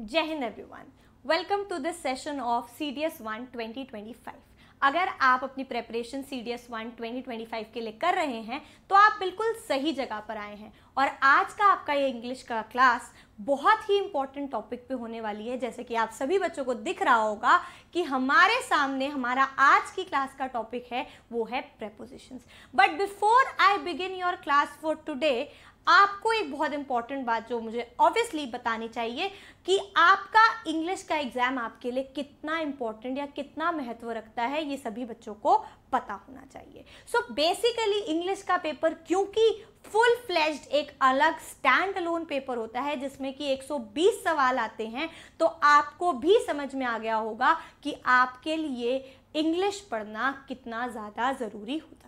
जय Hind everyone welcome to this session of C D S one twenty twenty five अगर आप अपनी preparation C D S one twenty twenty five के लिए कर रहे हैं तो आप बिल्कुल सही जगह पर आए हैं और आज का आपका ये इंग्लिश का क्लास बहुत ही इंपॉर्टेंट टॉपिक पे होने वाली है जैसे कि आप सभी बच्चों को दिख रहा होगा कि हमारे सामने हमारा आज की क्लास का टॉपिक है वो है prepositions but before I begin your class for today आपको एक बहुत इंपॉर्टेंट बात जो मुझे ऑब्वियसली बतानी चाहिए कि आपका इंग्लिश का एग्ज़ाम आपके लिए कितना इंपॉर्टेंट या कितना महत्व रखता है ये सभी बच्चों को पता होना चाहिए सो बेसिकली इंग्लिश का पेपर क्योंकि फुल फ्लैश्ड एक अलग स्टैंड अलोन पेपर होता है जिसमें कि 120 सवाल आते हैं तो आपको भी समझ में आ गया होगा कि आपके लिए इंग्लिश पढ़ना कितना ज़्यादा ज़रूरी होता है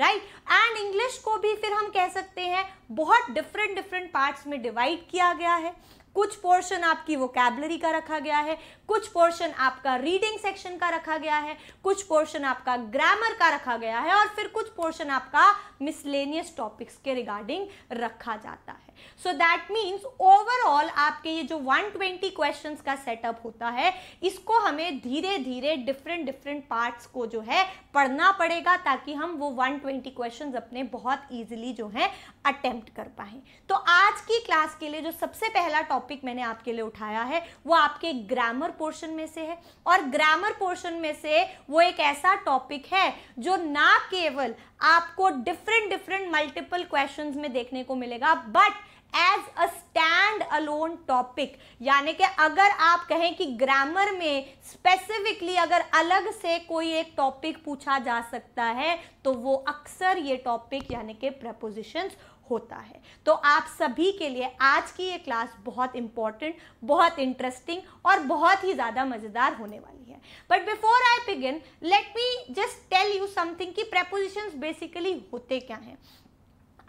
राइट एंड इंग्लिश को भी फिर हम कह सकते हैं बहुत डिफरेंट डिफरेंट पार्ट्स में डिवाइड किया गया है कुछ पोर्शन आपकी वोकेबलरी का रखा गया है कुछ पोर्शन आपका रीडिंग सेक्शन का रखा गया है कुछ पोर्शन आपका ग्रामर का रखा गया है और फिर कुछ पोर्शन आपका मिसलेनियस टॉपिक्स के रिगार्डिंग रखा जाता है सो दैट मीन्स ओवरऑल आपके ये जो 120 क्वेश्चन का सेटअप होता है इसको हमें धीरे धीरे डिफरेंट डिफरेंट पार्ट्स को जो है पढ़ना पड़ेगा ताकि हम वो 120 क्वेश्चन अपने बहुत ईजिली जो है अटेम्प्ट कर पाए तो आज की क्लास के लिए जो सबसे पहला टॉपिक मैंने आपके लिए उठाया है वो आपके ग्रामर पोर्शन में से है और ग्रामर पोर्शन में से वो एक ऐसा टॉपिक है जो ना केवल आपको डिफरेंट डिफरेंट मल्टीपल क्वेश्चंस में देखने को मिलेगा but as a stand alone topic यानी कि अगर आप कहें कि ग्रामर में स्पेसिफिकली अगर अलग से कोई एक टॉपिक पूछा जा सकता है तो वो अक्सर ये टॉपिक यानी कि प्रपोजिशंस होता है तो आप सभी के लिए आज की ये क्लास बहुत इंपॉर्टेंट बहुत इंटरेस्टिंग और बहुत ही ज़्यादा मज़ेदार होने वाली है but before I begin let me just tell you something कि प्रेपोजिशन बेसिकली होते क्या हैं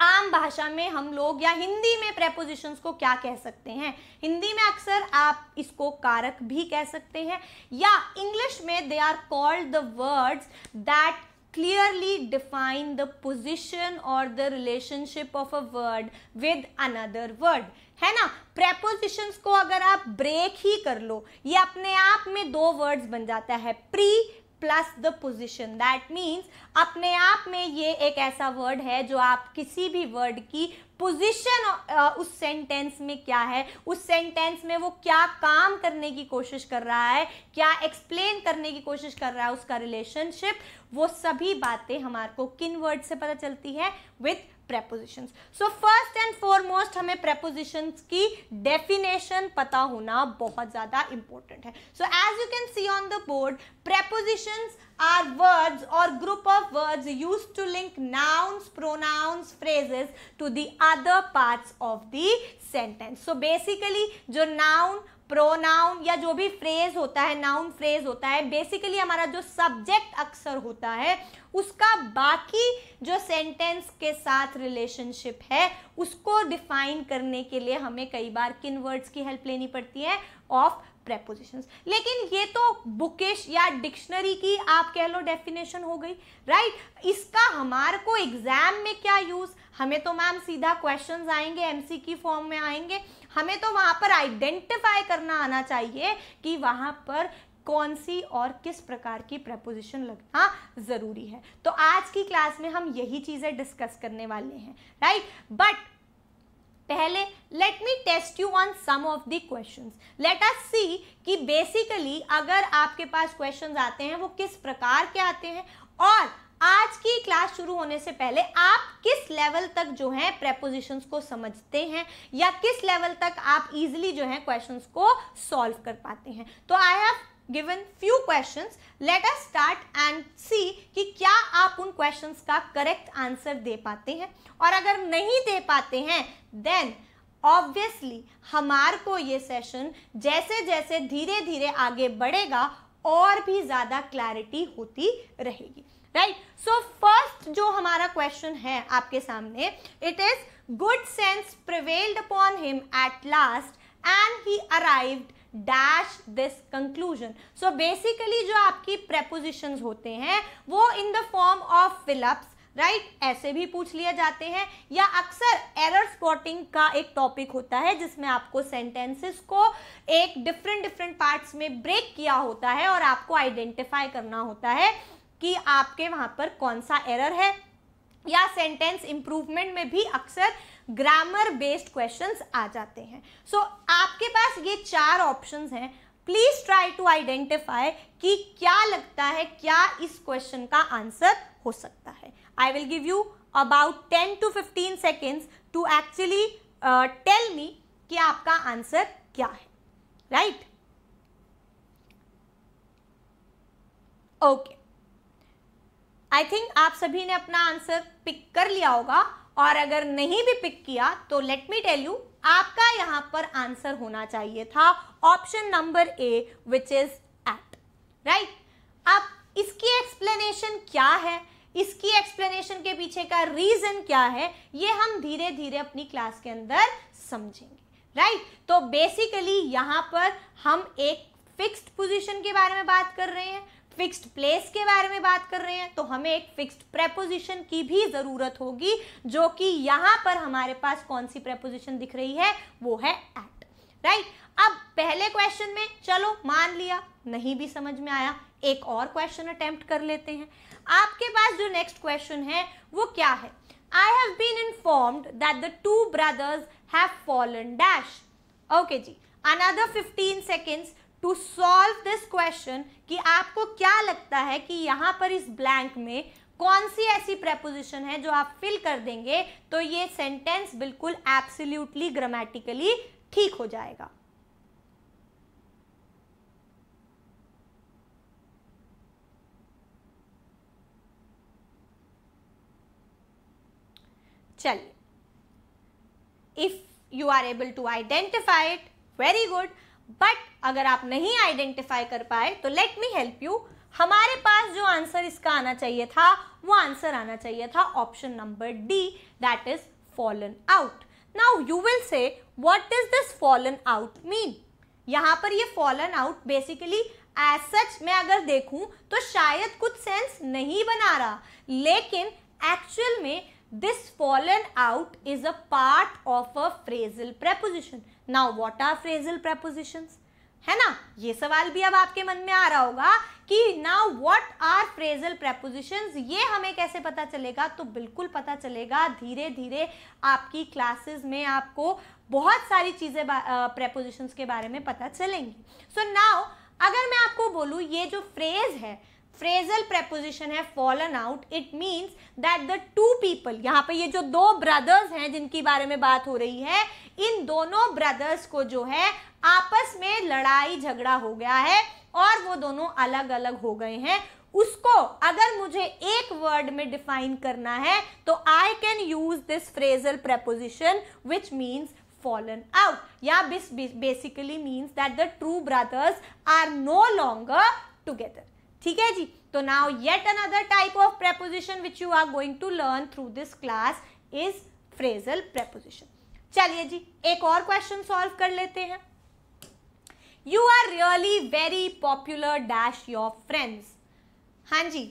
आम भाषा में हम लोग या हिंदी में प्रेपोजिशंस को क्या कह सकते हैं हिंदी में अक्सर आप इसको कारक भी कह सकते हैं या इंग्लिश में they are called the words that clearly define the position और the relationship of a word with another word है ना प्रेपोजिशंस को अगर आप ब्रेक ही कर लो ये अपने आप में दो वर्ड बन जाता है pre plus the position that means अपने आप में ये एक ऐसा वर्ड है जो आप किसी भी वर्ड की पोजिशन uh, उस सेंटेंस में क्या है उस सेंटेंस में वो क्या काम करने की कोशिश कर रहा है क्या एक्सप्लेन करने की कोशिश कर रहा है उसका रिलेशनशिप वो सभी बातें हमारे को किन वर्ड से पता चलती है with preposition so first and foremost हमें प्रेपोजिशन की डेफिनेशन पता होना बहुत ज्यादा इंपॉर्टेंट है so as you can see on the board preposition are words और group of words use to link nouns pronouns phrases to the other part of sentence so basically जो noun pronoun या जो भी phrase होता है noun phrase होता है basically हमारा जो सब्जेक्ट अक्सर होता है उसका बाकी जो सेंटेंस के साथ रिलेशनशिप है उसको डिफाइन करने के लिए हमें कई बार किन वर्ड्स की हेल्प लेनी पड़ती है ऑफ प्रेपोजिशंस लेकिन ये तो बुकिश या डिक्शनरी की आप कह लो डेफिनेशन हो गई राइट right? इसका हमार को एग्जाम में क्या यूज़ हमें तो मैम सीधा क्वेश्चंस आएंगे एमसी की फॉर्म में आएंगे हमें तो वहां पर आइडेंटिफाई करना आना चाहिए कि वहां पर कौन सी और किस प्रकार की प्रपोजिशन लगना ज़रूरी है तो आज की क्लास में हम यही चीज़ें डिस्कस करने वाले हैं राइट बट पहले let me test you on some of the questions let us see कि बेसिकली अगर आपके पास क्वेश्चंस आते हैं वो किस प्रकार के आते हैं और आज की क्लास शुरू होने से पहले आप किस लेवल तक जो है प्रेपोजिशंस को समझते हैं या किस लेवल तक आप इजिली जो है क्वेश्चंस को सॉल्व कर पाते हैं तो I have given few question let us start and see कि क्या आप उन क्वेश्चन का करेक्ट आंसर दे पाते हैं और अगर नहीं दे पाते हैं देन ऑब्वियसली हमार को ये सेशन जैसे जैसे धीरे धीरे आगे बढ़ेगा और भी ज़्यादा क्लैरिटी होती रहेगी राइट सो फर्स्ट जो हमारा क्वेश्चन है आपके सामने it is good sense prevailed upon him at last and he arrived dash this conclusion so basically जो आपकी प्रेपोजिशन होते हैं वो in the form of fill ups right right? ऐसे भी पूछ लिए जाते हैं या अक्सर एरर स्पॉटिंग का एक टॉपिक होता है जिसमें आपको सेंटेंसेस को एक डिफरेंट डिफरेंट पार्ट्स में ब्रेक किया होता है और आपको आइडेंटिफाई करना होता है कि आपके वहां पर कौन सा एरर है या सेंटेंस इंप्रूवमेंट में भी अक्सर ग्रामर बेस्ड क्वेश्चंस आ जाते हैं सो so, आपके पास ये चार ऑप्शंस हैं प्लीज ट्राई टू आइडेंटिफाई कि क्या लगता है क्या इस क्वेश्चन का आंसर हो सकता है I will give you about ten to fifteen seconds to actually tell me कि आपका आंसर क्या है right right? Okay okay. I think आप सभी ने अपना आंसर पिक कर लिया होगा और अगर नहीं भी पिक किया तो लेट मी टेल यू आपका यहाँ पर आंसर होना चाहिए था option number A which is at right अब इसकी एक्सप्लेनेशन क्या है इसकी एक्सप्लेनेशन के पीछे का रीजन क्या है ये हम धीरे धीरे अपनी क्लास के अंदर समझेंगे राइट right? तो बेसिकली यहां पर हम एक फिक्स्ड पोजीशन के बारे में बात कर रहे हैं फिक्स्ड प्लेस के बारे में बात कर रहे हैं तो हमें एक फिक्स्ड प्रेपोजिशन की भी ज़रूरत होगी जो कि यहां पर हमारे पास कौन सी प्रेपोजिशन दिख रही है वो है एट राइट right? अब पहले क्वेश्चन में चलो मान लिया नहीं भी समझ में आया एक और क्वेश्चन अटेम्प्ट कर लेते हैं आपके पास जो नेक्स्ट क्वेश्चन है वो क्या है I have been informed that the two brothers have fallen dash okay जी another 15 seconds to solve this question कि आपको क्या लगता है कि यहाँ पर इस ब्लैंक में कौन सी ऐसी प्रेपोजिशन है जो आप फिल कर देंगे तो ये सेंटेंस बिल्कुल एब्सोल्यूटली ग्रामेटिकली ठीक हो जाएगा चलिए if you are able to identify it very good but अगर आप नहीं आइडेंटिफाई कर पाए तो लेट मी हेल्प यू हमारे पास जो आंसर इसका आना चाहिए था वो आंसर आना चाहिए था option number D that is fallen out now you will say what is this fallen out mean यहाँ पर ये fallen out basically as such मैं अगर देखूं तो शायद कुछ सेंस नहीं बना रहा लेकिन एक्चुअल में this fallen out is a part of a phrasal preposition now what are phrasal preposition है ना ये सवाल भी अब आपके मन में आ रहा होगा कि now what are phrasal preposition ये हमें कैसे पता चलेगा तो बिल्कुल पता चलेगा धीरे धीरे आपकी क्लासेस में आपको बहुत सारी चीज़ें प्रेपोजिशन के बारे में पता चलेंगी सो so नाउ अगर मैं आपको बोलूँ ये जो फ्रेज है फ्रेजल प्रेपोजिशन है fallen out it means that the two people यहाँ पे ये जो दो ब्रदर्स हैं जिनकी बारे में बात हो रही है इन दोनों ब्रदर्स को जो है आपस में लड़ाई झगड़ा हो गया है और वो दोनों अलग अलग हो गए हैं उसको अगर मुझे एक वर्ड में डिफाइन करना है तो I can use this phrasal preposition which means fallen out yeah this basically means that the true brothers are no longer together ठीक है जी तो now yet another type of preposition which you are going to learn through this class is phrasal preposition चलिए जी एक और question solve कर लेते हैं you are really very popular dash your friends हाँ जी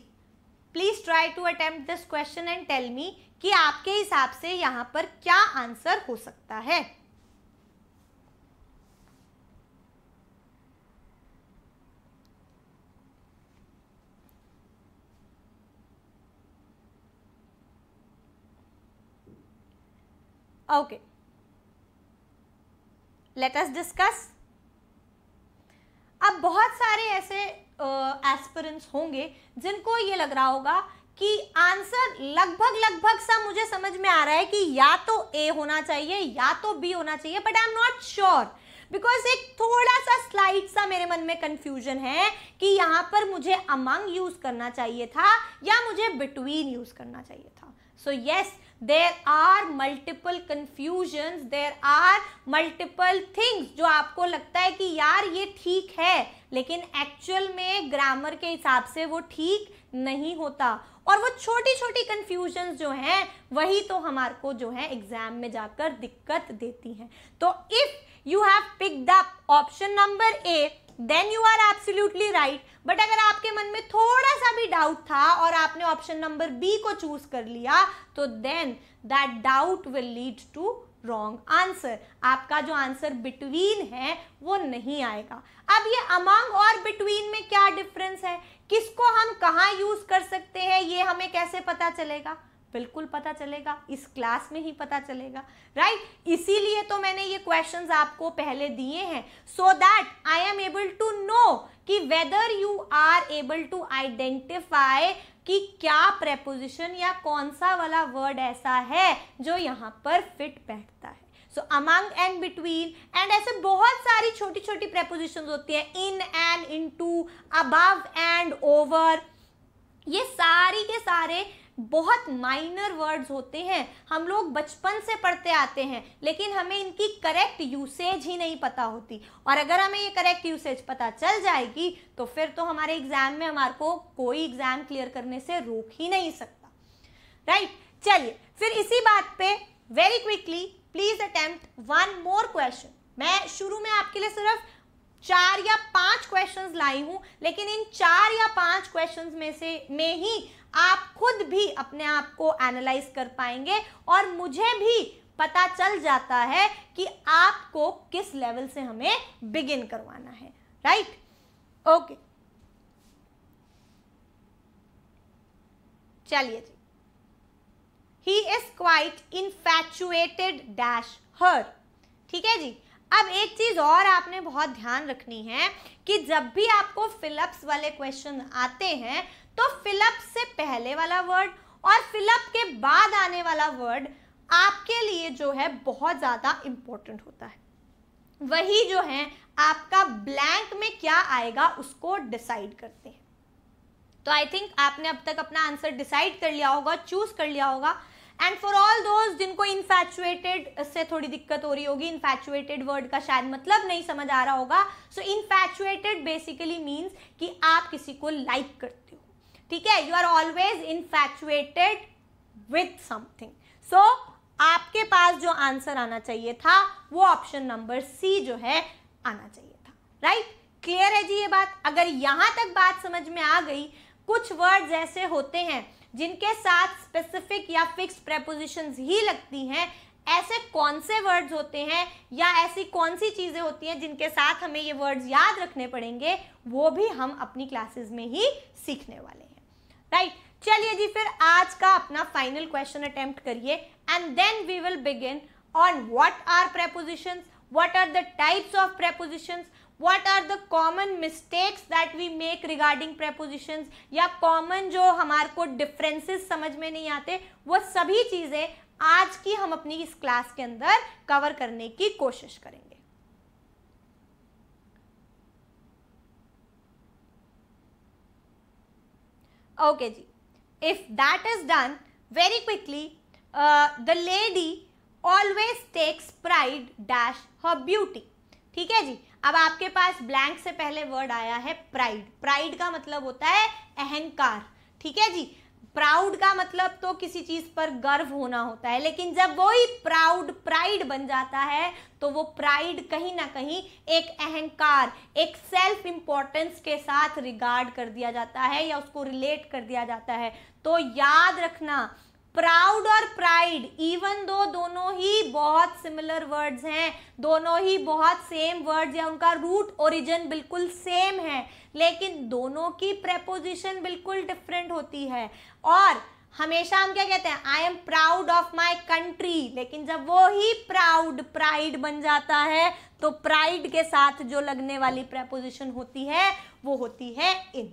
please try to attempt this question and tell me कि आपके हिसाब से यहां पर क्या आंसर हो सकता है Okay. Let us discuss. अब बहुत सारे ऐसे एस्पिरेंट्स uh, होंगे जिनको ये लग रहा होगा कि आंसर लगभग लगभग सा मुझे समझ में आ रहा है कि या तो ए होना चाहिए या तो बी होना चाहिए but I am not sure because एक थोड़ा सा स्लाइड सा मेरे मन में कंफ्यूजन है कि यहां पर मुझे अमंग यूज करना चाहिए था या मुझे बिटवीन यूज करना चाहिए था so so, yes yes, there are multiple confusion there are multiple things जो आपको लगता है कि यार ये ठीक है लेकिन एक्चुअल में ग्रामर के हिसाब से वो ठीक नहीं होता और वो छोटी छोटी कन्फ्यूजन जो हैं वही तो हमारे को जो है एग्जाम में जाकर दिक्कत देती हैं तो if you have pick the option number A then you are absolutely right but अगर आपके मन में थोड़ा सा भी डाउट था और आपने ऑप्शन नंबर बी को चूज कर लिया तो then that doubt will lead to wrong answer आपका जो आंसर बिटवीन है वो नहीं आएगा अब ये अमंग और बिटवीन में क्या डिफरेंस है किसको हम कहाँ यूज कर सकते हैं ये हमें कैसे पता चलेगा बिल्कुल पता चलेगा इस क्लास में ही पता चलेगा राइट right? इसीलिए तो मैंने ये क्वेश्चंस आपको पहले दिए हैं so that I am able to know कि whether you are able to identify कि क्या प्रेपोजिशन या कौन सा वाला वर्ड ऐसा है जो यहाँ पर फिट बैठता है so among and between and ऐसे बहुत सारी छोटी छोटी प्रेपोजिशन होती है in and into above and over ये सारी के सारे बहुत माइनर वर्ड्स होते हैं हम लोग बचपन से पढ़ते आते हैं लेकिन हमें इनकी करेक्ट यूसेज ही नहीं पता होती और अगर हमें ये करेक्ट यूसेज पता चल जाएगी तो फिर तो हमारे एग्जाम में हमारे को कोई एग्जाम क्लियर करने से रोक ही नहीं सकता राइट right? चलिए फिर इसी बात पे very quickly please attempt one more question मैं शुरू में आपके लिए सिर्फ चार या पांच क्वेश्चंस लाई हूं लेकिन इन चार या पांच क्वेश्चंस में से में ही आप खुद भी अपने आप को एनालाइज कर पाएंगे और मुझे भी पता चल जाता है कि आपको किस लेवल से हमें बिगिन करवाना है राइट ओके चलिए जी ही इज क्वाइट फैचुएटेड डैश हर ठीक है जी अब एक चीज और आपने बहुत ध्यान रखनी है कि जब भी आपको फिलअप्स वाले क्वेश्चन आते हैं तो फिलअप से पहले वाला वर्ड और फिलअप के बाद आने वाला वर्ड आपके लिए जो है बहुत ज़्यादा इंपॉर्टेंट होता है वही जो है आपका ब्लैंक में क्या आएगा उसको डिसाइड करते हैं तो आई थिंक आपने अब तक अपना आंसर डिसाइड कर लिया होगा चूज कर लिया होगा एंड फॉर ऑल दोज जिनको इन्फैचुएटेड से थोड़ी दिक्कत हो रही होगी इन्फैचुएटेड वर्ड का शायद मतलब नहीं समझ आ रहा होगा सो इन्फैचुएटेड बेसिकली मीन्स कि आप किसी को लाइक करते हो ठीक है you are always infatuated with something so आपके पास जो आंसर आना चाहिए था वो ऑप्शन नंबर सी जो है आना चाहिए था राइट right? क्लियर है जी ये बात अगर यहां तक बात समझ में आ गई कुछ वर्ड्स ऐसे होते हैं जिनके साथ स्पेसिफिक या फिक्स प्रेपोजिशन ही लगती हैं ऐसे कौन से वर्ड्स होते हैं या ऐसी कौन सी चीज़ें होती हैं जिनके साथ हमें ये वर्ड्स याद रखने पड़ेंगे वो भी हम अपनी क्लासेस में ही सीखने वाले हैं राइट चलिए जी फिर आज का अपना फाइनल क्वेश्चन अटेम्प्ट करिए and then we will begin on what are preposition what are the types of preposition what are the common mistakes that we make regarding preposition या कॉमन जो हमारे को डिफ्रेंसेस समझ में नहीं आते वो सभी चीज़ें आज की हम अपनी इस क्लास के अंदर कवर करने की कोशिश करेंगे ओके जी if that is done very quickly the lady always takes pride dash her beauty ठीक है जी अब आपके पास ब्लैंक से पहले वर्ड आया है प्राइड प्राइड का मतलब होता है अहंकार ठीक है जी प्राउड का मतलब तो किसी चीज पर गर्व होना होता है लेकिन जब वो ही प्राउड प्राइड बन जाता है तो वो प्राइड कहीं ना कहीं एक अहंकार एक सेल्फ इंपॉर्टेंस के साथ रिगार्ड कर दिया जाता है या उसको रिलेट कर दिया जाता है तो याद रखना प्राउड और प्राइड इवन दो दोनों ही बहुत सिमिलर वर्ड्स हैं दोनों ही बहुत सेम वर्ड्स या उनका रूट ओरिजिन बिल्कुल सेम है लेकिन दोनों की प्रेपोजिशन बिल्कुल डिफरेंट होती है और हमेशा हम क्या कहते हैं I am proud of my country लेकिन जब वो ही प्राउड प्राइड बन जाता है तो प्राइड के साथ जो लगने वाली प्रेपोजिशन होती है वो होती है in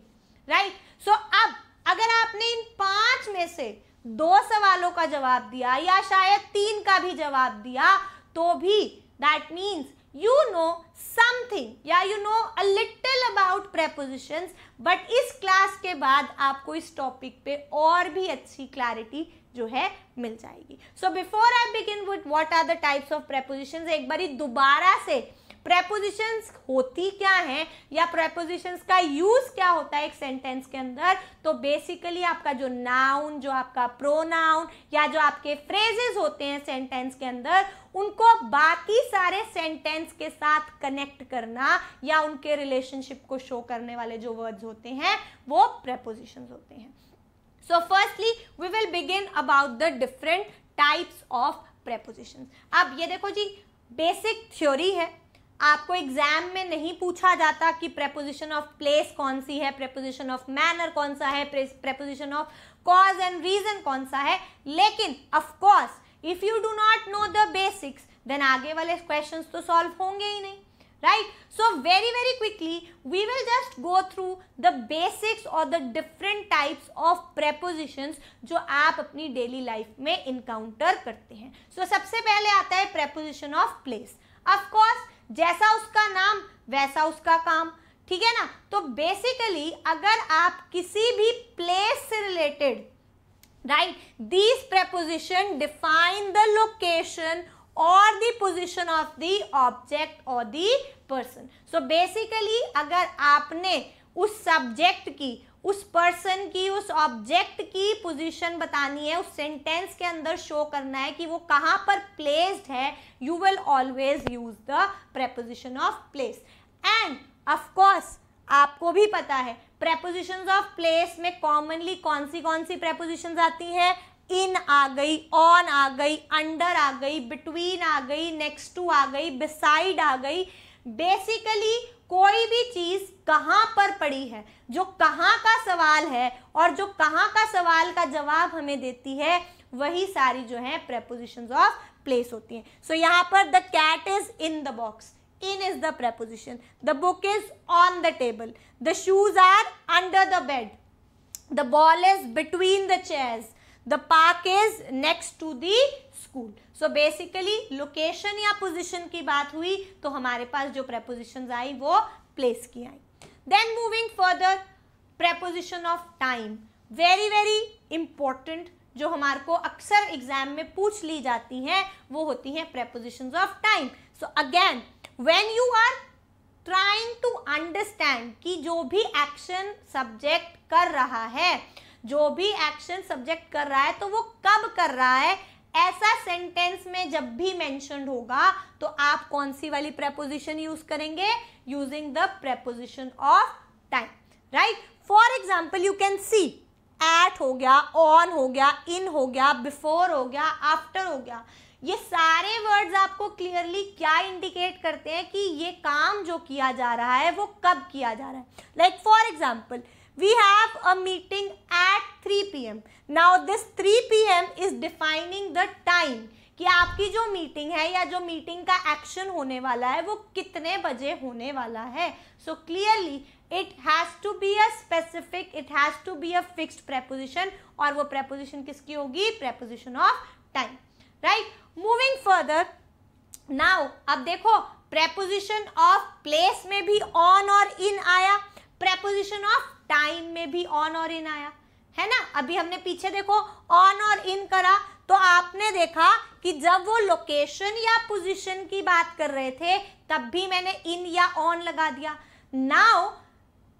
right right? So so, अब अगर आपने इन पांच में से दो सवालों का जवाब दिया या शायद तीन का भी जवाब दिया तो भी that means you know something या you know a little about preposition but इस क्लास के बाद आपको इस टॉपिक पे और भी अच्छी क्लैरिटी जो है मिल जाएगी so before I begin with what are the types of preposition एक बारी दोबारा से प्रेपोजिशंस होती क्या है या प्रेपोजिशंस का यूज क्या होता है एक सेंटेंस के अंदर तो बेसिकली आपका जो नाउन जो आपका प्रोनाउन या जो आपके फ्रेजेस होते हैं सेंटेंस के अंदर उनको बाकी सारे सेंटेंस के साथ कनेक्ट करना या उनके रिलेशनशिप को शो करने वाले जो वर्ड्स होते हैं वो प्रेपोजिशन होते हैं so firstly we will begin about the different types of preposition अब ये देखो जी बेसिक थ्योरी है आपको एग्जाम में नहीं पूछा जाता कि प्रेपोजिशन ऑफ प्लेस कौन सी है प्रेपोजिशन ऑफ मैनर कौन सा है preposition of cause and reason कौन सा है लेकिन of course if you do not know the basics then आगे वाले क्वेश्चन तो सॉल्व होंगे ही नहीं right so very very quickly we will just go through the basics और the different types of preposition जो आप अपनी डेली लाइफ में इनकाउंटर करते हैं सो so, सबसे पहले आता है प्रेपोजिशन ऑफ प्लेस ऑफकोर्स जैसा उसका नाम वैसा उसका काम ठीक है ना तो बेसिकली अगर आप किसी भी प्लेस से related right these preposition define the location और the position of the object और द पर्सन सो बेसिकली अगर आपने उस सब्जेक्ट की उस पर्सन की उस ऑब्जेक्ट की पोजीशन बतानी है उस सेंटेंस के अंदर शो करना है कि वो कहाँ पर प्लेस्ड है you will always use the preposition of place and of course आपको भी पता है प्रेपोजिशन ऑफ प्लेस में कॉमनली कौन सी कौन सी प्रेपोजिशन आती हैं इन आ गई ऑन आ गई अंडर आ गई बिटवीन आ गई नेक्स्ट टू आ गई बिसाइड आ गई बेसिकली कोई भी चीज कहाँ पर पड़ी है जो कहाँ का सवाल है और जो कहाँ का सवाल का जवाब हमें देती है वही सारी जो है प्रेपोजिशन ऑफ प्लेस होती हैं सो so, यहाँ पर the cat is in the box in is the preposition the book is on the table the shoes are under the bed the ball is between the chairs the park is next to the school so basically location या position की बात हुई तो हमारे पास जो preposition आई वो place की आई then moving further preposition of time very very important जो हमारे को अक्सर एग्जाम में पूछ ली जाती हैं वो होती हैं preposition of time so again when you are trying to understand कि जो भी एक्शन सब्जेक्ट कर रहा है जो भी एक्शन सब्जेक्ट कर रहा है तो वो कब कर रहा है ऐसा सेंटेंस में जब भी मैंशन होगा तो आप कौन सी वाली प्रेपोजिशन यूज करेंगे using the preposition of time right for example you can see at हो गया ऑन हो गया इन हो गया बिफोर हो गया आफ्टर हो गया ये सारे वर्ड्स आपको क्लियरली क्या इंडिकेट करते हैं कि ये काम जो किया जा रहा है वो कब किया जा रहा है like for example we have a meeting at three P M now this P M is defining the time कि आपकी जो मीटिंग है या जो मीटिंग का एक्शन होने वाला है वो कितने बजे होने वाला है so clearly it has to be a specific it has to be a fixed preposition और वो प्रेपोजिशन किसकी होगी preposition of time right moving further now अब देखो प्रेपोजिशन ऑफ प्लेस में भी ऑन और इन आया प्रेपोजिशन ऑफ टाइम में भी ऑन और इन आया है ना अभी हमने पीछे देखो ऑन और इन करा तो आपने देखा कि जब वो लोकेशन या पोजीशन की बात कर रहे थे तब भी मैंने इन या ऑन लगा दिया now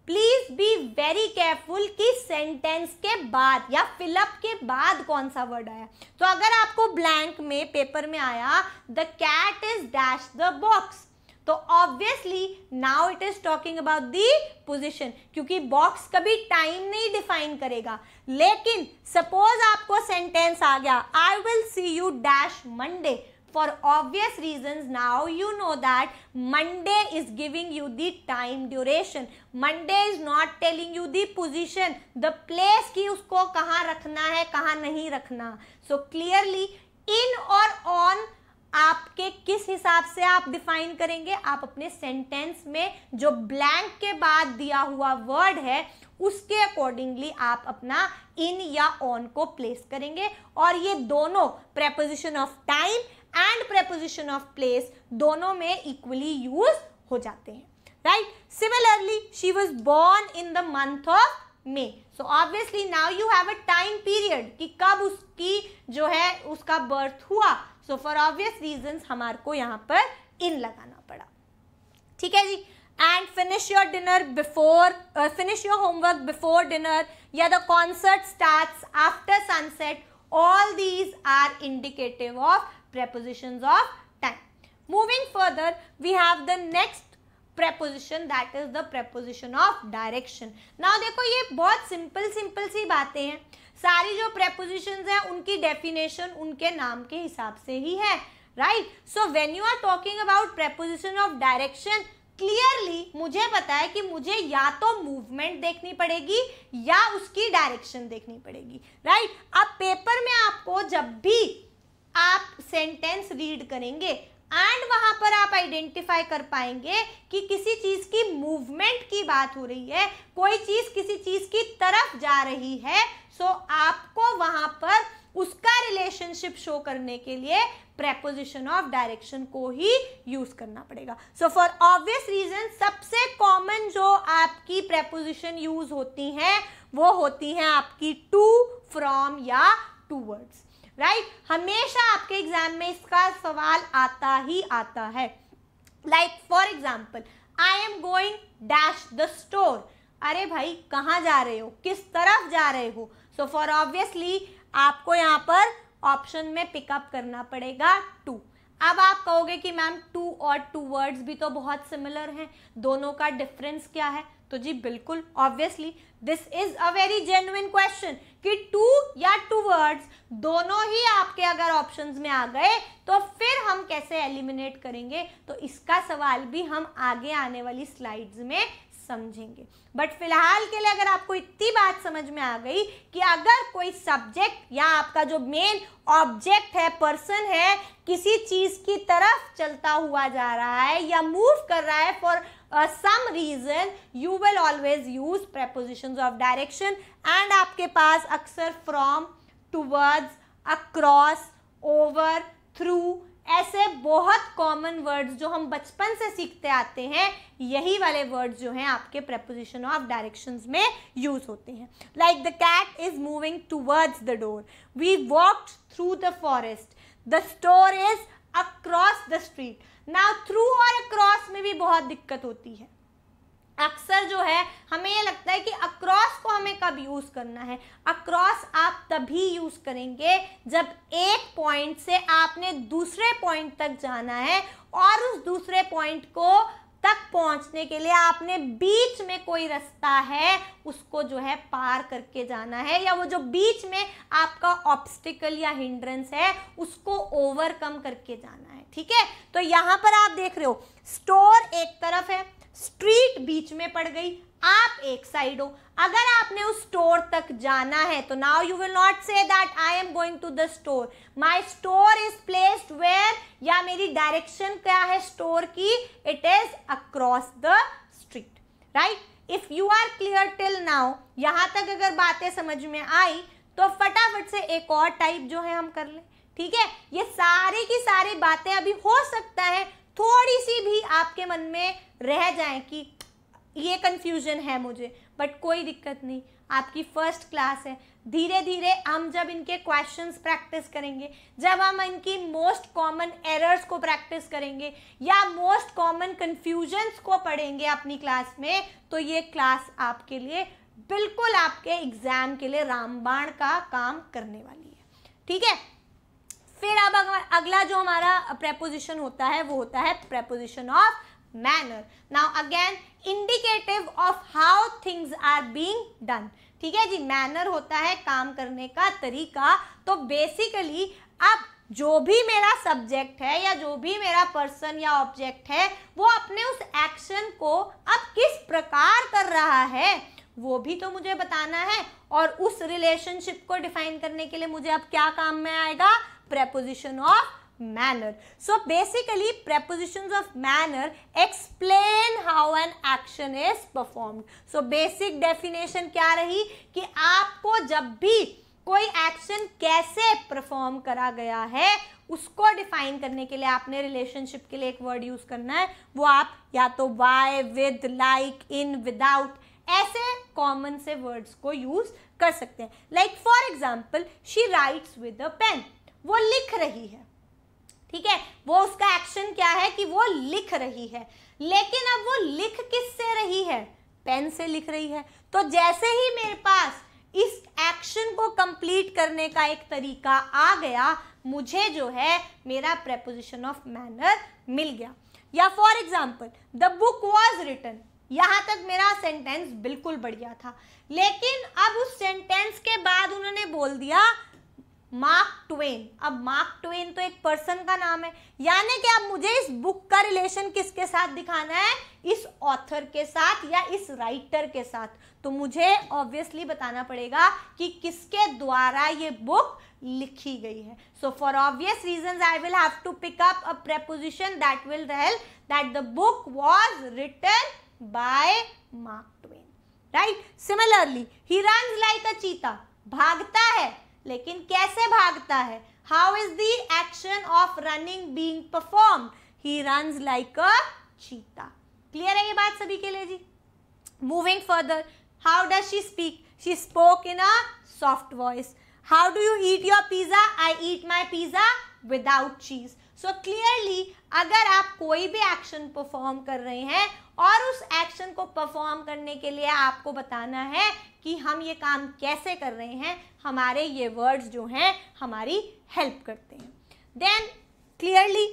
please be very careful कि सेंटेंस के बाद या फिलअप के बाद कौन सा वर्ड आया तो अगर आपको ब्लैंक में पेपर में आया the cat is dash the box तो obviously now it is talking about the position क्योंकि बॉक्स कभी टाइम नहीं डिफाइन करेगा लेकिन सपोज आपको सेंटेंस आ गया I will see you dash Monday for obvious reason now you know that Monday is giving you the time duration Monday is not telling you the position the place की उसको कहाँ रखना है कहाँ नहीं रखना सो क्लियरली इन और on आपके किस हिसाब से आप डिफाइन करेंगे आप अपने सेंटेंस में जो ब्लैंक के बाद दिया हुआ वर्ड है उसके अकॉर्डिंगली आप अपना इन या ऑन को प्लेस करेंगे और ये दोनों preposition of time and preposition of place दोनों में इक्वली यूज हो जाते हैं right similarly she was born in the month of May so obviously now you have a time period कि कब उसकी जो है उसका बर्थ हुआ सो फॉर ऑब्वियस रीजन हमारे को यहाँ पर इन लगाना पड़ा ठीक है जी and finish your dinner before finish your homework before dinner या the concert start after sunset all these are indicative of preposition of time moving further we have the next preposition that is the preposition of direction now देखो ये बहुत simple simple सी बातें हैं सारी जो preposition है उनकी डेफिनेशन उनके नाम के हिसाब से ही है right so when you are talking about preposition of direction clearly मुझे पता है कि मुझे या तो मूवमेंट देखनी पड़ेगी या उसकी डायरेक्शन देखनी पड़ेगी राइट right? अब पेपर में आपको जब भी आप सेंटेंस रीड करेंगे एंड वहां पर आप आइडेंटिफाई कर पाएंगे कि किसी चीज की मूवमेंट की बात हो रही है कोई चीज किसी चीज की तरफ जा रही है सो so आपको वहां पर उसका रिलेशनशिप शो करने के लिए प्रेपोजिशन ऑफ डायरेक्शन को ही यूज करना पड़ेगा सो फॉर ऑब्वियस रीजन सबसे कॉमन जो आपकी प्रेपोजिशन यूज होती हैं वो होती हैं आपकी टू फ्रॉम या टूवर्ड्स राइट right? हमेशा आपके एग्जाम में इसका सवाल आता ही आता है like for example I am going dash the store अरे भाई कहाँ जा रहे हो किस तरफ जा रहे हो सो फॉर ऑब्वियसली आपको यहाँ पर ऑप्शन में पिकअप करना पड़ेगा टू अब आप कहोगे कि मैम टू और टू वर्ड्स भी तो बहुत सिमिलर हैं दोनों का डिफरेंस क्या है तो जी बिल्कुल obviously this is a very genuine question कि टू या टू वर्ड्स दोनों ही आपके अगर ऑप्शन में आ गए तो फिर हम कैसे एलिमिनेट करेंगे तो इसका सवाल भी हम आगे आने वाली स्लाइड्स में समझेंगे बट फिलहाल के लिए अगर आपको इतनी बात समझ में आ गई कि अगर कोई सब्जेक्ट या आपका जो मेन ऑब्जेक्ट है पर्सन है किसी चीज की तरफ चलता हुआ जा रहा है या मूव कर रहा है for some reason you will always use preposition of direction and आपके पास अक्सर from towards across over through ऐसे बहुत कॉमन वर्ड्स जो हम बचपन से सीखते आते हैं यही वाले वर्ड्स जो हैं आपके प्रपोजिशन ऑफ डायरेक्शंस में यूज होते हैं like the cat is moving towards the door we walk through the forest the store is across the street now through और अक्रॉस में भी बहुत दिक्कत होती है अक्सर जो है हमें ये लगता है कि अक्रॉस को हमें कब यूज करना है अक्रॉस आप तभी यूज करेंगे जब एक पॉइंट से आपने दूसरे पॉइंट तक जाना है और उस दूसरे पॉइंट को तक पहुंचने के लिए आपने बीच में कोई रास्ता है उसको जो है पार करके जाना है या वो जो बीच में आपका ऑब्स्टिकल या हिंड्रेंस है उसको ओवरकम करके जाना है ठीक है तो यहां पर आप देख रहे हो स्टोर एक तरफ है स्ट्रीट बीच में पड़ गई आप एक साइड हो अगर आपने उस स्टोर तक जाना है तो now you will not say that I am going to the store my store is placed where या मेरी डायरेक्शन क्या है स्टोर की it is across the street right if you are clear till now यहां तक अगर बातें समझ में आई तो फटाफट से एक और टाइप जो है हम कर ले ठीक है ये सारी की सारी बातें अभी हो सकता है थोड़ी सी भी आपके मन में रह जाए कि ये कन्फ्यूजन है मुझे बट कोई दिक्कत नहीं आपकी फर्स्ट क्लास है धीरे धीरे हम जब इनके क्वेश्चंस प्रैक्टिस करेंगे जब हम इनकी मोस्ट कॉमन एरर्स को प्रैक्टिस करेंगे या मोस्ट कॉमन कन्फ्यूजन्स को पढ़ेंगे अपनी क्लास में तो ये क्लास आपके लिए बिल्कुल आपके एग्जाम के लिए रामबाण का काम करने वाली है ठीक है फिर अब अगला जो हमारा प्रेपोजिशन होता है वो होता है preposition of manner now again indicative of how things are being done ठीक है जी मैनर होता है काम करने का तरीका तो बेसिकली अब जो भी मेरा सब्जेक्ट है या जो भी मेरा पर्सन या ऑब्जेक्ट है वो अपने उस एक्शन को अब किस प्रकार कर रहा है वो भी तो मुझे बताना है और उस रिलेशनशिप को डिफाइन करने के लिए मुझे अब क्या काम में आएगा preposition of manner. So basically prepositions of manner explain how an action is performed. So basic definition क्या रही कि आपको जब भी कोई एक्शन कैसे परफॉर्म करा गया है उसको डिफाइन करने के लिए आपने रिलेशनशिप के लिए एक वर्ड यूज करना है वो आप या तो by with like in without ऐसे कॉमन से वर्ड्स को यूज कर सकते हैं like for example she writes with a pen वो लिख रही है ठीक है वो उसका एक्शन क्या है कि वो लिख रही है लेकिन अब वो लिख किस से रही है पेन से लिख रही है तो जैसे ही मेरे पास इस एक्शन को कंप्लीट करने का एक तरीका आ गया मुझे जो है मेरा प्रेपोजिशन ऑफ मैनर मिल गया या for example the book was return यहाँ तक मेरा सेंटेंस बिल्कुल बढ़िया था लेकिन अब उस सेंटेंस के बाद उन्होंने बोल दिया मार्क ट्वेन अब मार्क ट्वेन तो एक पर्सन का नाम है यानी कि अब मुझे इस बुक का रिलेशन किसके साथ दिखाना है इस ऑथर के साथ या इस राइटर के साथ तो मुझे ऑब्वियसली बताना पड़ेगा कि किसके द्वारा ये बुक लिखी गई है so for obvious reason I will have to pick up a preposition that will rail that the book was written by Mark Twain right similarly he run like a cheetah भागता है लेकिन कैसे भागता है how is the action of running being perform he run like a cheetah clear है ये बात सभी के लिए जी moving further how does she speak she spoke in a soft voice how do you eat your pizza I eat my pizza without cheese so clearly अगर आप कोई भी एक्शन परफॉर्म कर रहे हैं और उस एक्शन को परफॉर्म करने के लिए आपको बताना है कि हम ये काम कैसे कर रहे हैं हमारे ये वर्ड्स जो हैं हमारी हेल्प करते हैं then clearly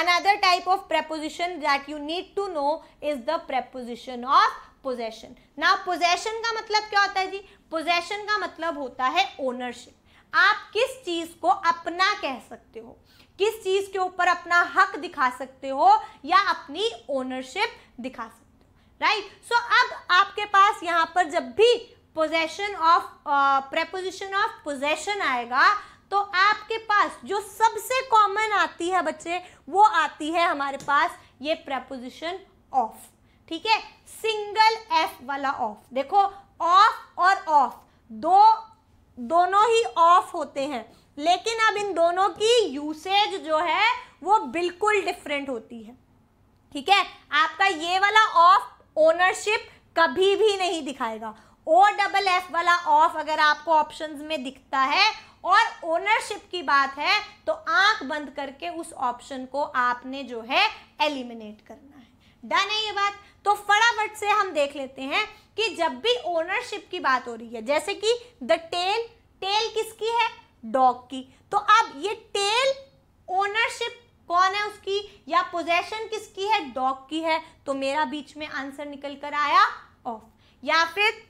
another type of preposition that you need to know is the preposition of possession ना पोजेशन का मतलब क्या होता है जी पोजेशन का मतलब होता है ओनरशिप आप किस चीज को अपना कह सकते हो किस चीज के ऊपर अपना हक दिखा सकते हो या अपनी ओनरशिप दिखा सकते हो राइट सो अब आपके पास यहाँ पर जब भी possession of preposition of possession आएगा तो आपके पास जो सबसे कॉमन आती है बच्चे वो आती है हमारे पास ये प्रेपोजिशन ऑफ ठीक है सिंगल एफ वाला ऑफ देखो ऑफ और ऑफ दो दोनों ही ऑफ होते हैं लेकिन अब इन दोनों की यूसेज जो है वो बिल्कुल डिफरेंट होती है ठीक है आपका ये वाला ऑफ ओनरशिप कभी भी नहीं दिखाएगा ओ डबल एफ वाला ऑफ अगर आपको ऑप्शंस में दिखता है और ओनरशिप की बात है तो आंख बंद करके उस ऑप्शन को आपने जो है एलिमिनेट करना है डन है ये बात तो फटाफट से हम देख लेते हैं कि जब भी ओनरशिप की बात हो रही है जैसे कि द टेल टेल किसकी है डॉग की तो अब ये टेल ओनरशिप कौन है उसकी या पोजेशन किसकी है डॉग की है तो मेरा बीच में आंसर निकल कर आया ऑफ या फिर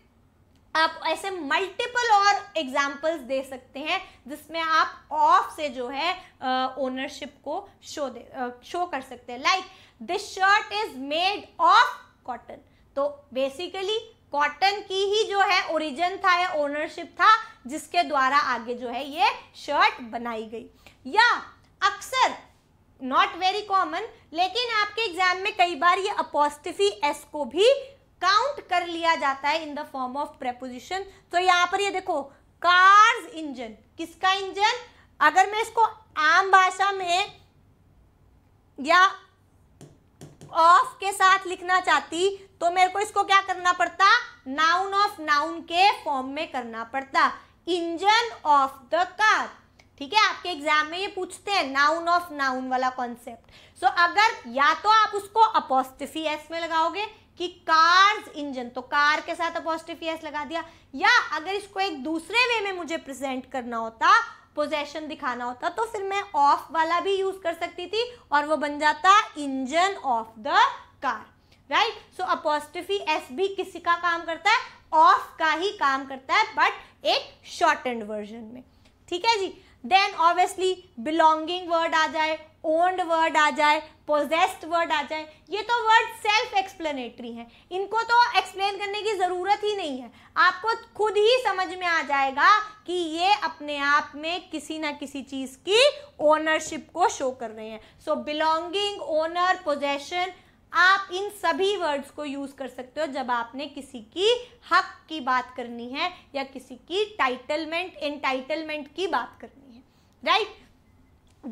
आप ऐसे मल्टीपल और एग्जांपल्स दे सकते हैं जिसमें आप ऑफ से जो है ओनरशिप को शो दे शो कर सकते हैं like this shirt is made of cotton तो बेसिकली कॉटन की ही जो है ओरिजिन था या ओनरशिप था जिसके द्वारा आगे जो है ये शर्ट बनाई गई या अक्सर नॉट वेरी कॉमन लेकिन आपके एग्जाम में कई बार ये अपोस्टिफी एस को भी काउंट कर लिया जाता है in the form of preposition तो यहाँ पर ये देखो कार्स इंजन किसका इंजन अगर मैं इसको आम भाषा में या ऑफ के साथ लिखना चाहती तो मेरे को इसको क्या करना पड़ता नाउन ऑफ नाउन के फॉर्म में करना पड़ता इंजन ऑफ द कार ठीक है आपके एग्जाम में ये पूछते हैं नाउन ऑफ नाउन वाला कॉन्सेप्ट सो so, अगर या तो आप उसको अपोस्टिफी एस में लगाओगे कि कार्स इंजन तो कार के साथ अपोस्टिफी एस लगा दिया या अगर इसको एक दूसरे वे में मुझे प्रेजेंट करना होता पोजेशन दिखाना होता तो फिर मैं ऑफ वाला भी यूज कर सकती थी और वो बन जाता engine of the car right so apostrophe S भी किसी का काम करता है ऑफ का ही काम करता है बट एक शॉर्ट एंड वर्जन में ठीक है जी देन ऑब्वियसली बिलोंगिंग वर्ड आ जाए ओन्ड वर्ड आ जाए पोजेस्ड वर्ड आ जाए ये तो वर्ड सेल्फ एक्सप्लेनेटरी हैं इनको तो एक्सप्लेन करने की ज़रूरत ही नहीं है आपको खुद ही समझ में आ जाएगा कि ये अपने आप में किसी ना किसी चीज़ की ओनरशिप को शो कर रहे हैं सो बिलोंगिंग ओनर पोजेशन आप इन सभी वर्ड्स को यूज़ कर सकते हो जब आपने किसी की हक की बात करनी है या किसी की टाइटलमेंट एंटाइटलमेंट की बात करनी है right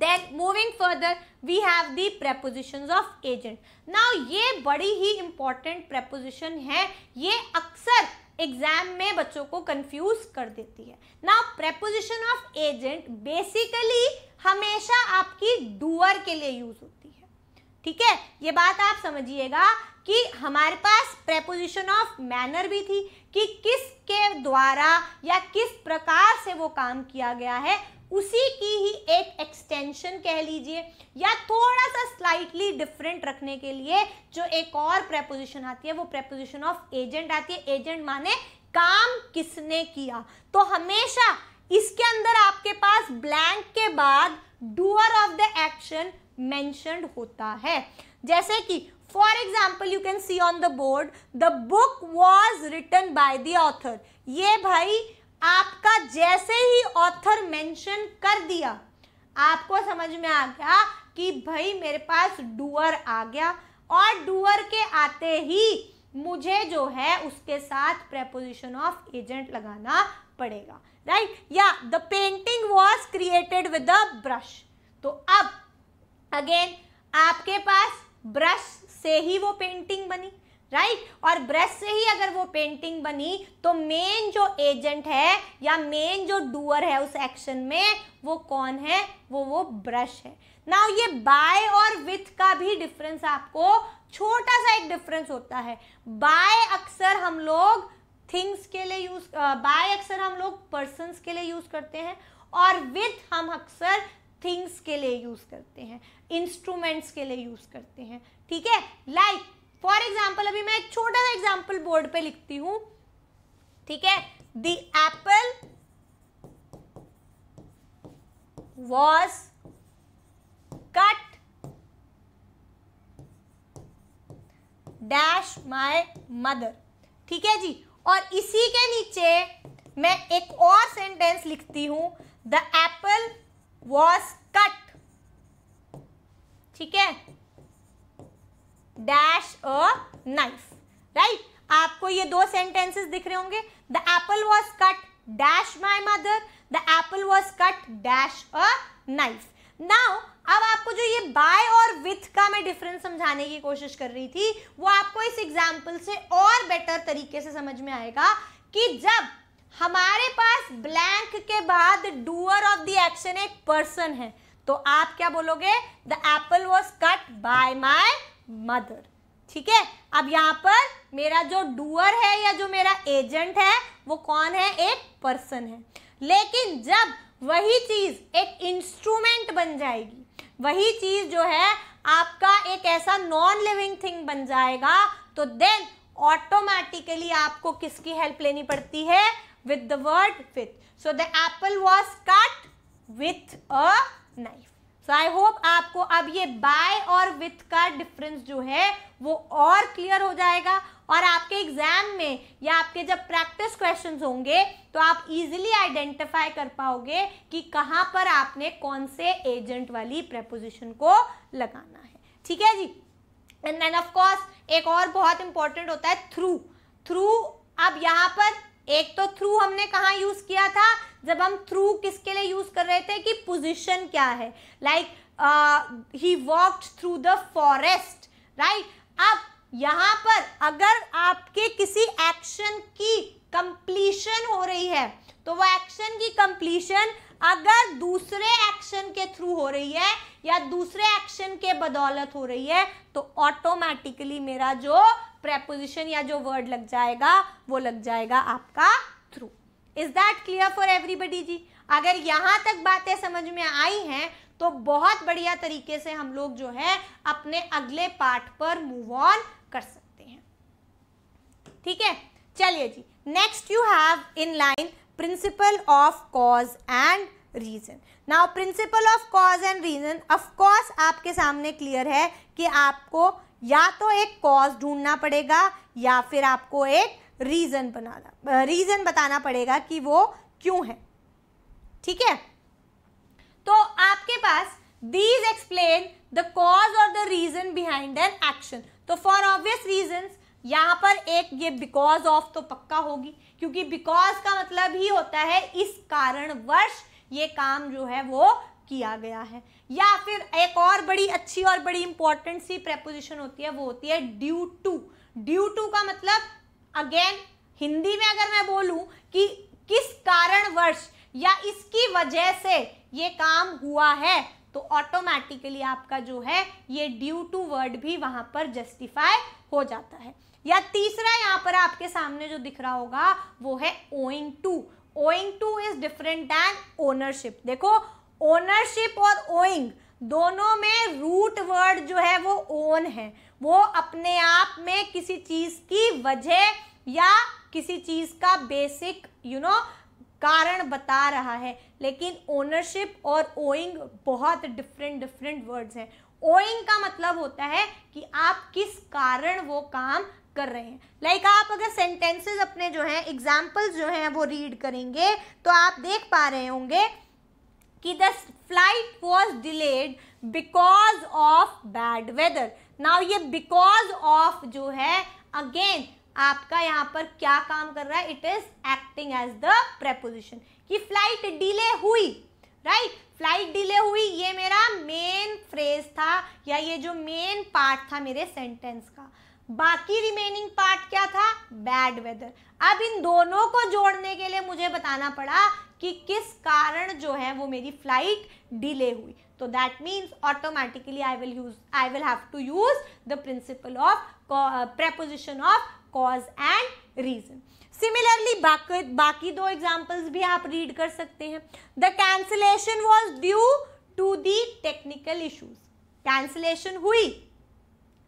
then moving further we have the preposition of agent नाउ ये बड़ी ही इंपॉर्टेंट प्रेपोजिशन है ये अक्सर एग्जाम में बच्चों को कंफ्यूज कर देती है ना प्रेपोजिशन ऑफ एजेंट बेसिकली हमेशा आपकी डूअर के लिए यूज होती है ठीक है ये बात आप समझिएगा कि हमारे पास प्रेपोजिशन ऑफ मैनर भी थी कि किसके द्वारा या किस प्रकार से वो काम किया गया है उसी की ही एक एक्सटेंशन कह लीजिए या थोड़ा सा स्लाइटली डिफरेंट रखने के लिए जो एक और प्रेपोजिशन आती है वो प्रेपोजिशन ऑफ एजेंट आती है एजेंट माने काम किसने किया तो हमेशा इसके अंदर आपके पास ब्लैंक के बाद doer of the action mentioned होता है जैसे कि for example you can see on the board the book was written by the author ये भाई आपका जैसे ही ऑथर मैंशन कर दिया आपको समझ में आ गया कि भाई मेरे पास डूअर आ गया और डूअर के आते ही मुझे जो है उसके साथ प्रेपोजिशन ऑफ एजेंट लगाना पड़ेगा राइट या the painting was created with a brush तो अब अगेन आपके पास ब्रश से ही वो पेंटिंग बनी राइट right? और ब्रश से ही अगर वो पेंटिंग बनी तो मेन जो एजेंट है या मेन जो डूअर है उस एक्शन में वो कौन है वो वो ब्रश है नाउ ये बाय और विथ का भी डिफरेंस आपको छोटा सा एक डिफरेंस होता है बाय अक्सर हम लोग थिंग्स के लिए यूज बाय अक्सर हम लोग पर्सन के लिए यूज करते हैं और विथ हम अक्सर थिंग्स के लिए यूज़ करते हैं इंस्ट्रूमेंट्स के लिए यूज़ करते हैं ठीक है लाइक फॉर एग्जाम्पल अभी मैं एक छोटा सा एग्जाम्पल बोर्ड पे लिखती हूं ठीक है the apple was cut dash my mother ठीक है जी और इसी के नीचे मैं एक और सेंटेंस लिखती हूं द एप्पल वॉज कट ठीक है डैश अ नाइफ राइट आपको ये दो सेंटेंसेस दिख रहे होंगे the apple was cut dash my mother the apple was cut dash a knife now अब आपको जो ये बाय और विथ का मैं डिफरेंस समझाने की कोशिश कर रही थी वो आपको इस एग्जाम्पल से और बेटर तरीके से समझ में आएगा कि जब हमारे पास ब्लैंक के बाद डूअर ऑफ द एक्शन एक पर्सन है तो आप क्या बोलोगे the apple was cut by my mother ठीक है अब यहाँ पर मेरा जो डूअर है या जो मेरा एजेंट है वो कौन है एक पर्सन है लेकिन जब वही चीज एक इंस्ट्रूमेंट बन जाएगी वही चीज जो है आपका एक ऐसा नॉन लिविंग थिंग बन जाएगा तो देन ऑटोमेटिकली आपको किसकी हेल्प लेनी पड़ती है with the word with. So the apple was cut with a knife. so i hope aapko ab ye by aur with ka difference jo hai wo aur clear ho jayega और आपके exam में या आपके जब practice questions होंगे तो आप easily identify कर पाओगे कि कहाँ पर आपने कौन से एजेंट वाली प्रेपोजिशन को लगाना है ठीक है जी एंड देन ऑफ कोर्स एक और बहुत इंपॉर्टेंट होता है थ्रू थ्रू अब यहाँ पर एक तो थ्रू हमने कहा यूज किया था जब हम थ्रू किसके लिए यूज कर रहे थे कि पोजिशन क्या है like he walked through the forest right अब यहां पर अगर आपके किसी एक्शन की कंप्लीशन हो रही है तो वो एक्शन की कंप्लीशन अगर दूसरे एक्शन के थ्रू हो रही है या दूसरे एक्शन के बदौलत हो रही है तो ऑटोमेटिकली मेरा जो प्रेपोजिशन या जो वर्ड लग जाएगा वो लग जाएगा आपका through is that clear for everybody जी अगर यहाँ तक बातें समझ में आई हैं तो बहुत बढ़िया तरीके से हम लोग जो है अपने अगले पार्ट पर मूव ऑन कर सकते हैं ठीक है चलिए जी next you have in line principle of cause and reason now principle of cause and reason of course आपके सामने क्लियर है कि आपको या तो एक कॉज ढूंढना पड़ेगा या फिर आपको एक रीज़न बनाना रीज़न बताना पड़ेगा कि वो क्यों है ठीक है तो आपके पास दीज एक्सप्लेन द कॉज और the reason behind an action तो फॉर ऑब्वियस रीजन यहाँ पर एक ये बिकॉज ऑफ तो पक्का होगी क्योंकि बिकॉज का मतलब ही होता है इस कारण वर्ष ये काम जो है वो किया गया है या फिर एक और बड़ी अच्छी और बड़ी इंपॉर्टेंट सी प्रेपोजिशन होती है वो होती है ड्यू टू ड्यू टू का मतलब अगेन हिंदी में अगर मैं बोलूं कि किस कारणवश या इसकी वजह से ये काम हुआ है तो ऑटोमेटिकली आपका जो है ये ड्यू टू वर्ड भी वहां पर जस्टिफाई हो जाता है या तीसरा यहां पर आपके सामने जो दिख रहा होगा वो है owing to owing to is different than ownership देखो ओनरशिप और ओइंग दोनों में रूट वर्ड जो है वो ओन है वो अपने आप में किसी चीज की वजह या किसी चीज का बेसिक यू नो कारण बता रहा है लेकिन ओनरशिप और ओइंग बहुत डिफरेंट डिफरेंट वर्ड्स हैं ओइंग का मतलब होता है कि आप किस कारण वो काम कर रहे हैं लाइक like आप अगर सेंटेंसेस अपने जो हैं एग्जाम्पल्स जो हैं वो रीड करेंगे तो आप देख पा रहे होंगे कि the flight was delayed because of bad weather now ये बिकॉज ऑफ जो है अगेन आपका यहाँ पर क्या काम कर रहा है it is acting as the preposition कि फ्लाइट डिले हुई राइट फ्लाइट डिले हुई ये मेरा मेन फ्रेज था या ये जो मेन पार्ट था मेरे सेंटेंस का बाकी रिमेनिंग पार्ट क्या था बैड वेदर अब इन दोनों को जोड़ने के लिए मुझे बताना पड़ा कि किस कारण जो है वो मेरी फ्लाइट डिले हुई तो that means automatically I will use I will have to use the principle of preposition of cause and reason similarly बाकी दो एग्जाम्पल्स भी आप रीड कर सकते हैं the cancellation was due to the technical issues cancellation हुई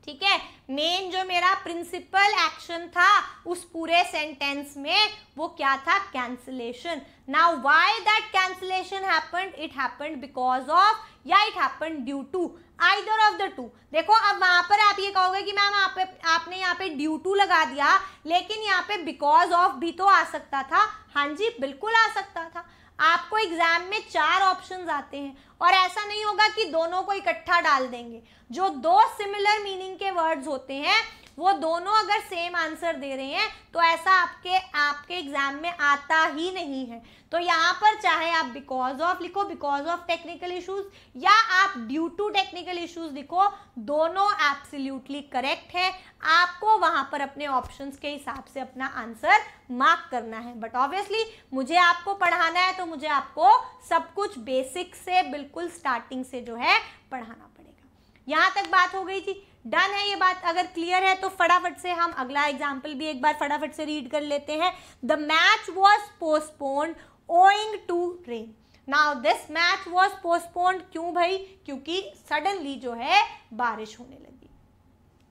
ठीक है मेन जो मेरा प्रिंसिपल एक्शन था उस पूरे सेंटेंस में वो क्या था cancellation now why that cancellation happened it happened because of या it happened due to either of the two देखो अब वहां पर आप ये कहोगे कि मैम आप आपने यहाँ पे ड्यू टू लगा दिया लेकिन यहाँ पे बिकॉज ऑफ भी तो आ सकता था हाँ जी बिल्कुल आ सकता था आपको एग्जाम में चार ऑप्शन आते हैं और ऐसा नहीं होगा कि दोनों को इकट्ठा डाल देंगे जो दो सिमिलर मीनिंग के वर्ड्स होते हैं वो दोनों अगर सेम आंसर दे रहे हैं तो ऐसा आपके आपके एग्जाम में आता ही नहीं है तो यहाँ पर चाहे आप बिकॉज ऑफ लिखो बिकॉज ऑफ टेक्निकल इश्यूज या आप ड्यू टू टेक्निकल इश्यूज लिखो दोनों एप्सल्यूटली करेक्ट है आपको वहाँ पर अपने ऑप्शंस के हिसाब से अपना आंसर मार्क करना है बट ऑब्वियसली मुझे आपको पढ़ाना है तो मुझे आपको सब कुछ बेसिक से बिल्कुल स्टार्टिंग से जो है पढ़ाना पड़ेगा यहाँ तक बात हो गई थी डन है ये बात अगर क्लियर है तो फटाफट से हम अगला एग्जाम्पल भी एक बार फटाफट से रीड कर लेते हैं the match was postponed owing to rain now this match was postponed क्यों भाई क्योंकि सडनली जो है बारिश होने लगी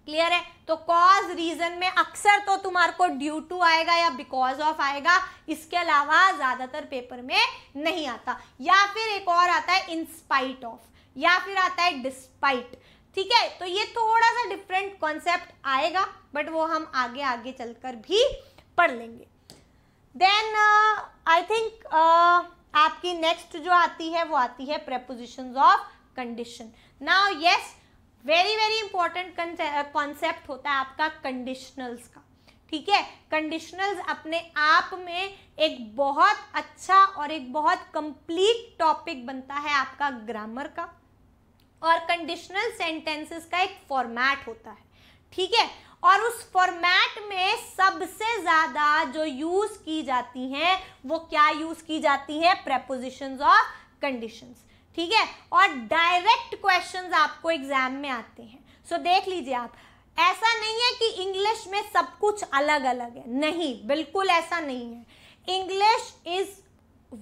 क्लियर है तो कॉज रीजन में अक्सर तो तुम्हारे को ड्यू टू आएगा या बिकॉज ऑफ आएगा इसके अलावा ज्यादातर पेपर में नहीं आता या फिर एक और आता है इंस्पाइट ऑफ या फिर आता है डिस्पाइट ठीक है तो ये थोड़ा सा डिफरेंट कॉन्सेप्ट आएगा बट वो हम आगे आगे चलकर भी पढ़ लेंगे देन आई थिंक आपकी नेक्स्ट जो आती है वो आती है preposition of condition now yes very very important concept होता है आपका कंडीशनल्स का ठीक है कंडीशनल्स अपने आप में एक बहुत अच्छा और एक बहुत कंप्लीट टॉपिक बनता है आपका ग्रामर का और कंडीशनल सेंटेंसेस का एक फॉर्मेट होता है ठीक है और उस फॉर्मेट में सबसे ज्यादा जो यूज की जाती हैं वो क्या यूज की जाती हैं प्रेपोजिशंस और कंडीशंस ठीक है और डायरेक्ट क्वेश्चंस आपको एग्जाम में आते हैं सो so, देख लीजिए आप ऐसा नहीं है कि इंग्लिश में सब कुछ अलग अलग है नहीं बिल्कुल ऐसा नहीं है इंग्लिश इज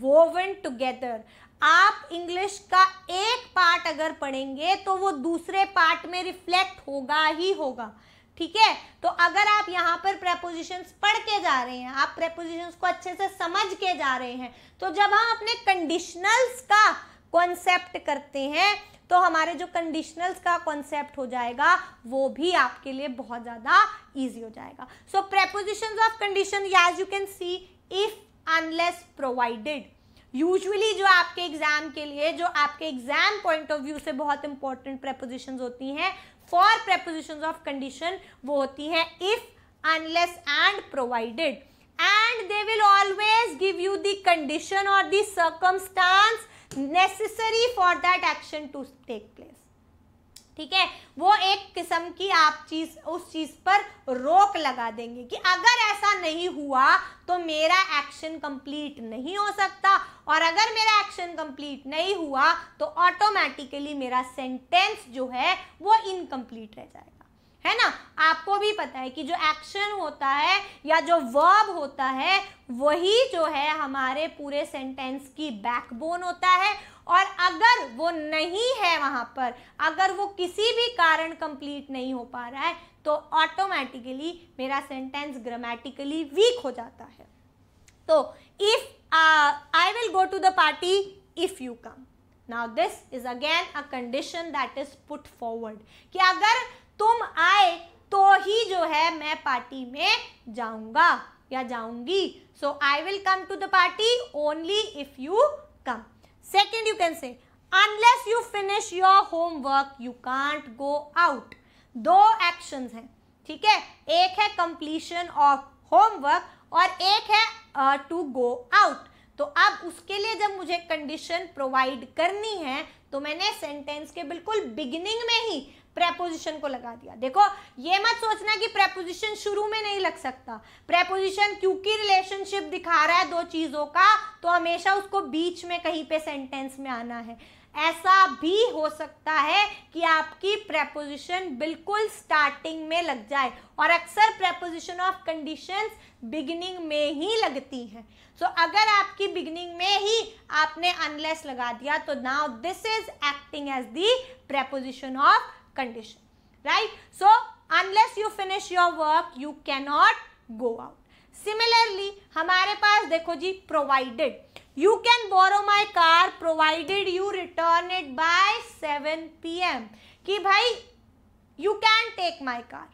वोवन टुगेदर आप इंग्लिश का एक पार्ट अगर पढ़ेंगे तो वो दूसरे पार्ट में रिफ्लेक्ट होगा ही होगा ठीक है तो अगर आप यहाँ पर प्रेपोजिशंस पढ़ के जा रहे हैं आप प्रेपोजिशंस को अच्छे से समझ के जा रहे हैं तो जब हम अपने कंडीशनल्स का कॉन्सेप्ट करते हैं तो हमारे जो कंडीशनल्स का कॉन्सेप्ट हो जाएगा वो भी आपके लिए बहुत ज़्यादा ईजी हो जाएगा so prepositions of condition as you can see if unless provided usually जो आपके एग्जाम के लिए जो आपके एग्जाम पॉइंट ऑफ व्यू से बहुत इंपॉर्टेंट प्रेपोजिशन होती हैं फॉर प्रेपोजिशन ऑफ कंडीशन वो होती हैं if unless and provided and they will always give you condition और the circumstance necessary for that action to take place ठीक है वो एक किस्म की आप चीज उस चीज पर रोक लगा देंगे कि अगर ऐसा नहीं हुआ तो मेरा एक्शन कंप्लीट नहीं हो सकता और अगर मेरा एक्शन कंप्लीट नहीं हुआ तो ऑटोमेटिकली मेरा सेंटेंस जो है वो इनकम्प्लीट रह जाएगा है ना आपको भी पता है कि जो एक्शन होता है या जो वर्ब होता है वही जो है हमारे पूरे सेंटेंस की बैकबोन होता है और अगर वो नहीं है वहां पर अगर वो किसी भी कारण कंप्लीट नहीं हो पा रहा है तो ऑटोमेटिकली मेरा सेंटेंस ग्रामेटिकली वीक हो जाता है तो if I will go to the party if you come now this is again a condition that is put forward कि अगर तुम आए तो ही जो है मैं पार्टी में जाऊंगा या जाऊंगी so I will come to the party only if you come second you can say unless you finish your homework you can't go out दो एक्शन है ठीक है एक है कंप्लीशन ऑफ होमवर्क और एक है टू गो आउट तो अब उसके लिए जब मुझे कंडीशन प्रोवाइड करनी है तो मैंने सेंटेंस के बिल्कुल बिगिनिंग में ही प्रेपोजिशन को लगा दिया देखो ये मत सोचना कि प्रेपोजिशन शुरू में नहीं लग सकता प्रेपोजिशन क्योंकि रिलेशनशिप दिखा रहा है दो चीजों का तो हमेशा उसको बीच में कहीं पे सेंटेंस में आना है ऐसा भी हो सकता है कि आपकी प्रेपोजिशन बिल्कुल स्टार्टिंग में लग जाए और अक्सर प्रेपोजिशन ऑफ कंडीशंस बिगिनिंग में ही लगती हैं सो so, अगर आपकी बिगिनिंग में ही आपने अनलेस लगा दिया तो now this is acting as the preposition of condition right so unless you finish your work you cannot go out similarly hamare paas dekho ji provided you can borrow my car provided you return it by 7 pm ki bhai you can take my car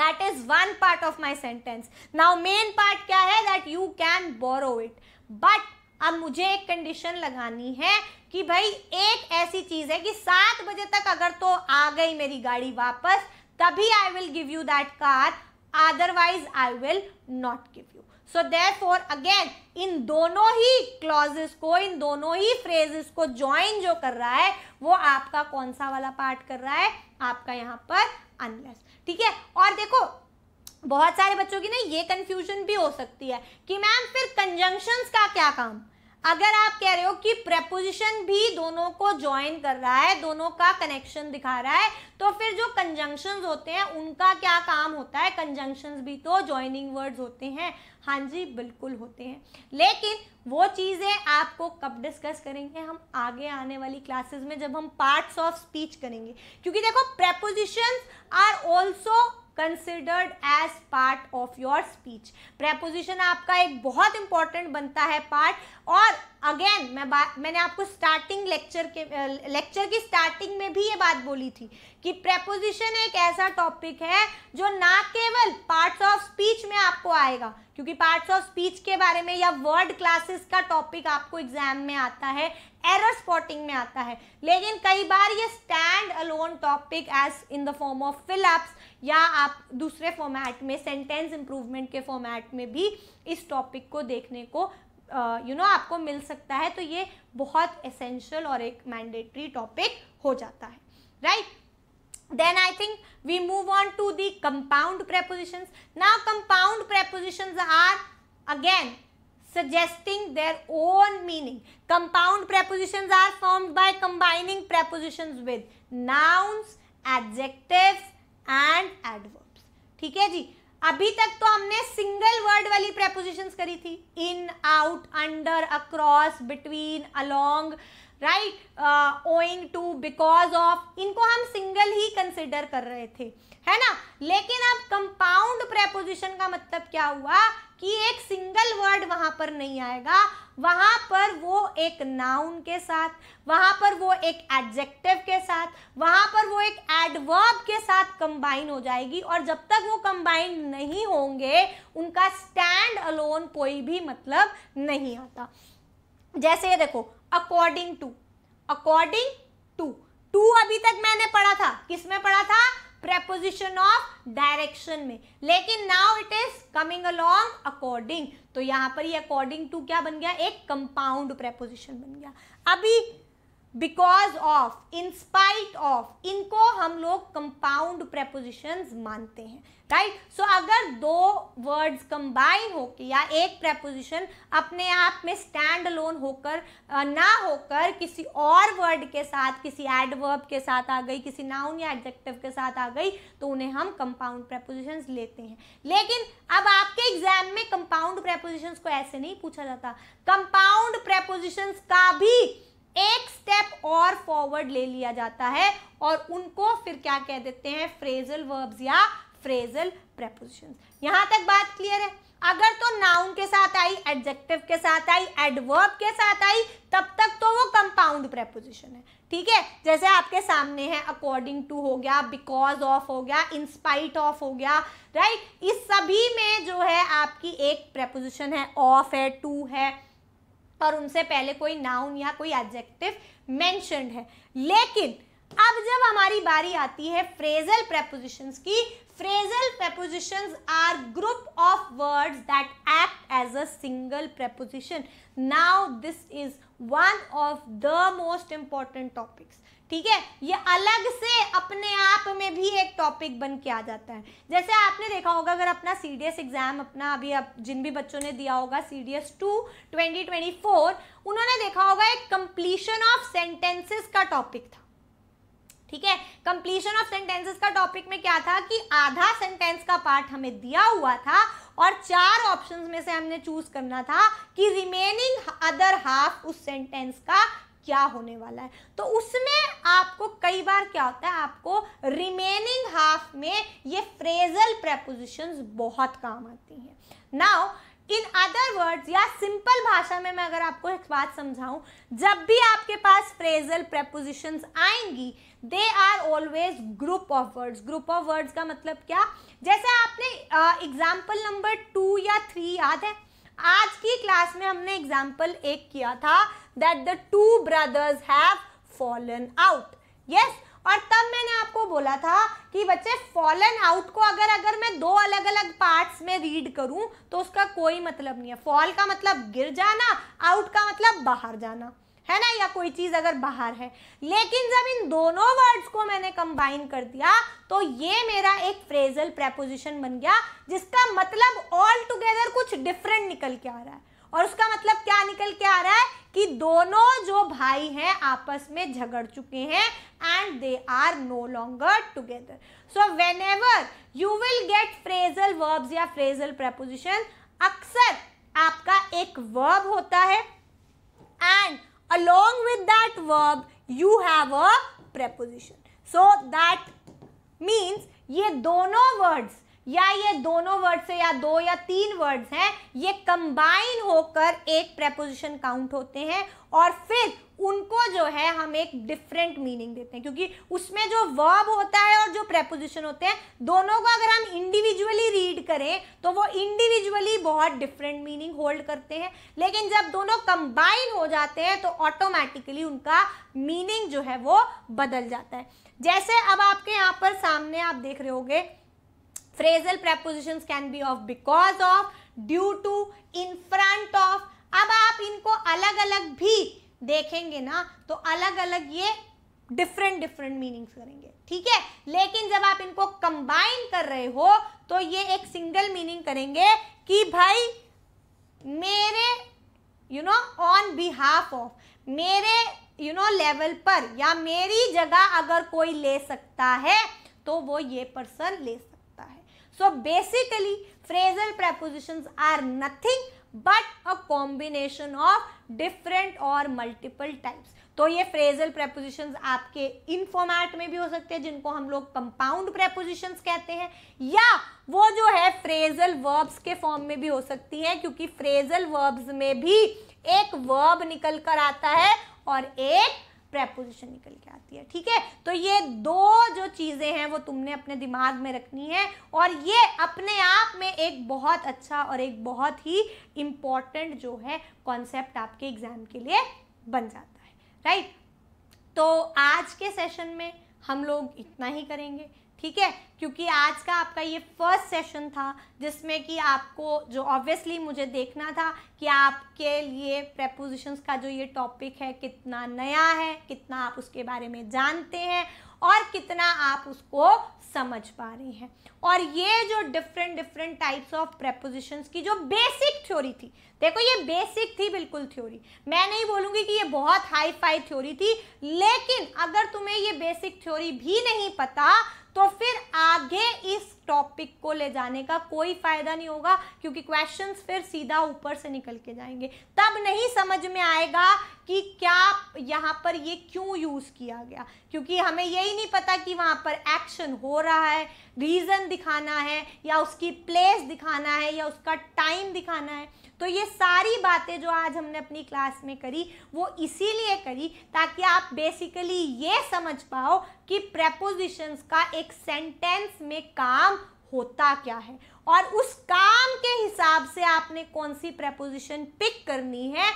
that is one part of my sentence now main part kya hai that you can borrow it but अब मुझे एक condition लगानी है कि भाई एक ऐसी चीज है कि सात बजे तक अगर तो आ गई मेरी गाड़ी वापस तभी I will give you that car otherwise I will not give you so therefore again इन दोनों ही क्लॉजेस को इन दोनों ही फ्रेजेस को ज्वाइन जो कर रहा है वो आपका कौन सा वाला पार्ट कर रहा है आपका यहाँ पर अनलेस ठीक है और देखो बहुत सारे बच्चों की ना ये कंफ्यूजन भी हो सकती है कि मैम फिर कंजंक्शंस का क्या काम अगर आप कह रहे हो कि प्रेपोजिशन भी दोनों को ज्वाइन कर रहा है दोनों का कनेक्शन दिखा रहा है तो फिर जो कंजंक्शन होते हैं उनका क्या काम होता है कंजंक्शन भी तो ज्वाइनिंग वर्ड्स होते हैं हाँ जी बिल्कुल होते हैं लेकिन वो चीज़ें आपको कब डिस्कस करेंगे हम आगे आने वाली क्लासेस में जब हम पार्ट्स ऑफ स्पीच करेंगे क्योंकि देखो preposition are also considered as part of your speech preposition आपका एक बहुत इंपॉर्टेंट बनता है पार्ट और अगेन मैं मैंने आपको स्टार्टिंग लेक्चर के लेक्चर की स्टार्टिंग में भी ये बात बोली थी कि प्रेपोजिशन एक ऐसा टॉपिक है जो ना केवल पार्ट्स ऑफ स्पीच में आपको आएगा क्योंकि पार्ट्स ऑफ स्पीच के बारे में या वर्ड क्लासेस का टॉपिक आपको एग्जाम में आता है एरर स्पॉटिंग में आता है लेकिन कई बार ये stand alone topic as in the form of fill ups या आप दूसरे फॉर्मेट में सेंटेंस इंप्रूवमेंट के फॉर्मेट में भी इस टॉपिक को देखने को you uh, know you know, आपको मिल सकता है तो ये बहुत एसेंशियल और एक मैंडेटरी टॉपिक हो जाता है right right? then i think we move on to the compound prepositions now compound prepositions are again suggesting their own meaning. Compound prepositions are formed by combining prepositions with nouns, adjectives and adverbs. ठीक है जी अभी तक तो हमने single word वाली prepositions करी थी in out under across between along right owing to because of इनको हम सिंगल ही कंसिडर कर रहे थे है ना लेकिन अब कंपाउंड प्रेपोजिशन का मतलब क्या हुआ कि एक सिंगल वर्ड वहां पर नहीं आएगा वहां पर वो एक नाउन के साथ वहां पर वो एक एडजेक्टिव के साथ वहां पर वो एक एडवर्ब के साथ कंबाइन हो जाएगी और जब तक वो कंबाइन नहीं होंगे उनका स्टैंड अलोन कोई भी मतलब नहीं आता जैसे ये देखो according to according to to अभी तक मैंने पढ़ा था किसमें पढ़ा था प्रेपोजिशन ऑफ डायरेक्शन में लेकिन now it is coming along according तो यहां पर ये अकॉर्डिंग टू क्या बन गया एक कंपाउंड प्रेपोजिशन बन गया अभी बिकॉज ऑफ इंस्पाइट ऑफ इनको हम लोग कंपाउंड प्रेपोजिशन मानते हैं राइट right? सो so, अगर दो वर्ड्स कंबाइन होकर या एक प्रेपोजिशन अपने आप में स्टैंड लोन होकर ना होकर किसी और वर्ड के साथ किसी एडवर्ब के साथ आ गई किसी नाउन या एडजेक्टिव के साथ आ गई तो उन्हें हम कंपाउंड प्रेपोजिशन लेते हैं लेकिन अब आपके एग्जाम में कंपाउंड प्रेपोजिशन को ऐसे नहीं पूछा जाता कंपाउंड प्रेपोजिशन का भी एक स्टेप और फॉरवर्ड ले लिया जाता है और उनको फिर क्या कह देते हैं फ्रेजल वर्ब्स या फ्रेजल प्रेपोजिशन यहाँ तक बात क्लियर है अगर तो नाउन के साथ आई एडजेक्टिव के साथ आई एडवर्ब के साथ आई तब तक तो वो कंपाउंड प्रेपोजिशन है ठीक है जैसे आपके सामने है अकॉर्डिंग टू हो गया बिकॉज ऑफ हो गया इंस्पाइट ऑफ हो गया राइट इस सभी में जो है आपकी एक प्रेपोजिशन है ऑफ है टू है और उनसे पहले कोई नाउन या कोई एडजेक्टिव मैंशनड है लेकिन अब जब हमारी बारी आती है फ्रेजल प्रेपोजिशंस की phrasal preposition are group of words that act as a single preposition now this is one of the most important topics ठीक है ये अलग से अपने आप में भी एक टॉपिक बन के आ जाता है जैसे आपने देखा होगा अगर अपना सी डी एस एग्ज़ाम अपना अभी आप जिन भी बच्चों ने दिया होगा C D S two twenty twenty four उन्होंने देखा होगा एक कंप्लीशन ऑफ सेंटेंसेस का टॉपिक था ठीक है कंप्लीशन ऑफ सेंटेंसेस का टॉपिक में क्या था कि आधा सेंटेंस का पार्ट हमें दिया हुआ था और चार ऑप्शंस में से हमने चूज करना था कि रिमेनिंग अदर हाफ उस सेंटेंस का क्या होने वाला है तो उसमें आपको कई बार क्या होता है आपको रिमेनिंग हाफ में ये फ्रेजल प्रेपोजिशन बहुत काम आती हैं नाउ इन अदर वर्ड्स या सिंपल भाषा में मैं अगर आपको एक बात समझाऊं जब भी आपके पास फ्रेजल प्रेपोजिशन आएंगी they are always group of words group of words का मतलब क्या जैसे आपने एग्जाम्पल नंबर टू या थ्री याद है आज की क्लास में हमने एग्जाम्पल एक किया था that the two brothers have fallen out yes और तब मैंने आपको बोला था कि बच्चे फॉलन आउट को अगर अगर मैं दो अलग अलग पार्ट्स में रीड करूं तो उसका कोई मतलब नहीं है फॉल का मतलब गिर जाना आउट का मतलब बाहर जाना है ना या कोई चीज अगर बाहर है लेकिन जब इन दोनों वर्ड्स को मैंने कंबाइन कर दिया तो ये मेरा एक फ्रेजल प्रेपोजिशन बन गया जिसका मतलब ऑल टुगेदर कुछ डिफरेंट निकल के आ रहा है और उसका मतलब क्या निकल के आ रहा है कि दोनों जो भाई हैं आपस में झगड़ चुके हैं and they are no longer together so whenever you will get phrasal verbs या फ्रेजल प्रेपोजिशन अक्सर आपका एक वर्ब होता है and along with that verb you have a preposition. So that means ये दोनों words या ये दोनों वर्ड से या दो या तीन वर्ड्स हैं ये कंबाइन होकर एक प्रेपोजिशन काउंट होते हैं और फिर उनको जो है हम एक डिफरेंट मीनिंग देते हैं क्योंकि उसमें जो वर्ब होता है और जो प्रेपोजिशन होते हैं दोनों को अगर हम इंडिविजुअली रीड करें तो वो इंडिविजुअली बहुत डिफरेंट मीनिंग होल्ड करते हैं लेकिन जब दोनों कंबाइन हो जाते हैं तो ऑटोमेटिकली उनका मीनिंग जो है वो बदल जाता है जैसे अब आपके यहाँ पर सामने आप देख रहे होगे phrasal preposition can be of because of due to in front of अब आप इनको अलग अलग भी देखेंगे ना तो अलग अलग ये डिफरेंट डिफरेंट मीनिंग्स करेंगे ठीक है लेकिन जब आप इनको कंबाइन कर रहे हो तो ये एक सिंगल मीनिंग करेंगे कि भाई मेरे you know on behalf of मेरे यू नो लेवल पर या मेरी जगह अगर कोई ले सकता है तो वो ये पर्सन ले सकता है so basically phrasal prepositions are nothing but a combination of different और मल्टीपल टाइप्स तो ये फ्रेजल प्रेपोजिशन आपके इन फॉर्मैट में भी हो सकते हैं जिनको हम लोग कंपाउंड प्रेपोजिशन कहते हैं या वो जो है फ्रेजल वर्ब्स के फॉर्म में भी हो सकती है क्योंकि फ्रेजल वर्ब्स में भी एक वर्ब निकल कर आता है और एक प्रेपोजिशन निकल के आती है ठीक है तो ये दो जो चीज़ें हैं वो तुमने अपने दिमाग में रखनी है और ये अपने आप में एक बहुत अच्छा और एक बहुत ही इम्पॉर्टेंट जो है कॉन्सेप्ट आपके एग्ज़ाम के लिए बन जाता है राइट तो आज के सेशन में हम लोग इतना ही करेंगे ठीक है क्योंकि आज का आपका ये फर्स्ट सेशन था जिसमें कि आपको जो ऑब्वियसली मुझे देखना था कि आपके लिए प्रपोजिशंस का जो ये टॉपिक है कितना नया है कितना आप उसके बारे में जानते हैं और कितना आप उसको समझ पा रहे हैं और ये जो different different types of prepositions की जो बेसिक थ्योरी थी देखो ये बेसिक थी बिल्कुल थ्योरी मैं नहीं बोलूँगी कि ये बहुत हाई फाई थ्योरी थी लेकिन अगर तुम्हें ये बेसिक थ्योरी भी नहीं पता तो फिर आगे इस टॉपिक को ले जाने का कोई फायदा नहीं होगा क्योंकि क्वेश्चंस फिर सीधा ऊपर से निकल के जाएंगे तब नहीं समझ में आएगा कि क्या यहाँ पर ये क्यों यूज किया गया क्योंकि हमें यही नहीं पता कि वहाँ पर एक्शन हो रहा है रीजन दिखाना है या उसकी प्लेस दिखाना है या उसका टाइम दिखाना है तो ये सारी बातें जो आज हमने अपनी क्लास में करी वो इसीलिए करी ताकि आप बेसिकली ये समझ पाओ कि प्रेपोजिशंस का एक सेंटेंस में काम होता क्या है और उस काम के हिसाब से आपने कौन सी प्रेपोजिशन पिक करनी है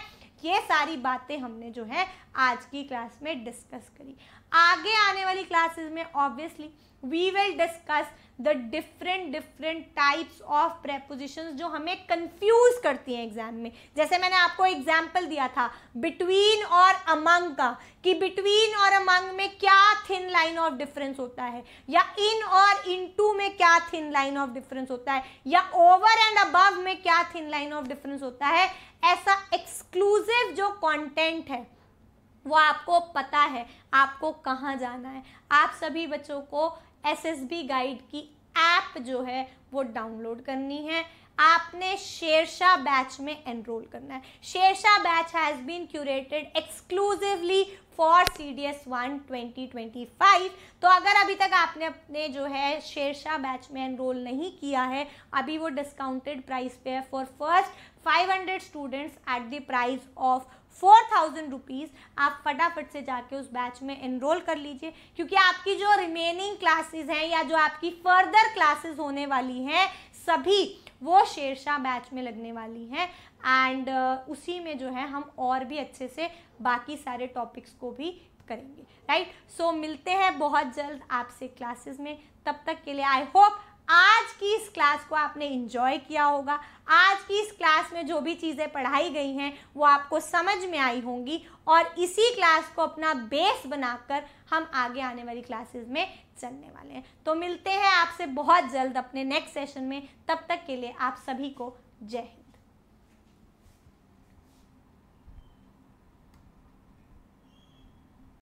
ये सारी बातें हमने जो है आज की क्लास में डिस्कस करी आगे आने वाली क्लासेस में obviously we will discuss the different different types of prepositions जो हमें confuse करती हैं एग्जाम में जैसे मैंने आपको एग्जाम्पल दिया था बिटवीन और अमंग का कि between और among में क्या thin line of difference होता है या इन और इन टू में क्या थिन लाइन ऑफ डिफरेंस होता है या ओवर एंड above में क्या थिन लाइन ऑफ डिफरेंस होता है ऐसा एक्सक्लूसिव जो कॉन्टेंट है वो आपको पता है आपको कहाँ जाना है आप सभी बच्चों को एसएसबी गाइड की ऐप जो है वो डाउनलोड करनी है आपने शेरशाह बैच में एनरोल करना है Shershah batch has been curated exclusively for C D S one twenty twenty five तो अगर अभी तक आपने अपने जो है शेरशाह बैच में एनरोल नहीं किया है अभी वो डिस्काउंटेड प्राइस पे है for first five hundred students at the price of four thousand rupees आप फटाफट से जाके उस बैच में इनरोल कर लीजिए क्योंकि आपकी जो रिमेनिंग क्लासेस हैं या जो आपकी फर्दर क्लासेस होने वाली हैं सभी वो शेरशाह बैच में लगने वाली हैं एंड uh, उसी में जो है हम और भी अच्छे से बाकी सारे टॉपिक्स को भी करेंगे राइट right? सो so, मिलते हैं बहुत जल्द आपसे क्लासेस में तब तक के लिए आई होप आज की इस क्लास को आपने इंजॉय किया होगा आज की इस क्लास में जो भी चीज़ें पढ़ाई गई हैं वो आपको समझ में आई होंगी और इसी क्लास को अपना बेस बनाकर हम आगे आने वाली क्लासेस में चलने वाले हैं तो मिलते हैं आपसे बहुत जल्द अपने नेक्स्ट सेशन में तब तक के लिए आप सभी को जय हिंद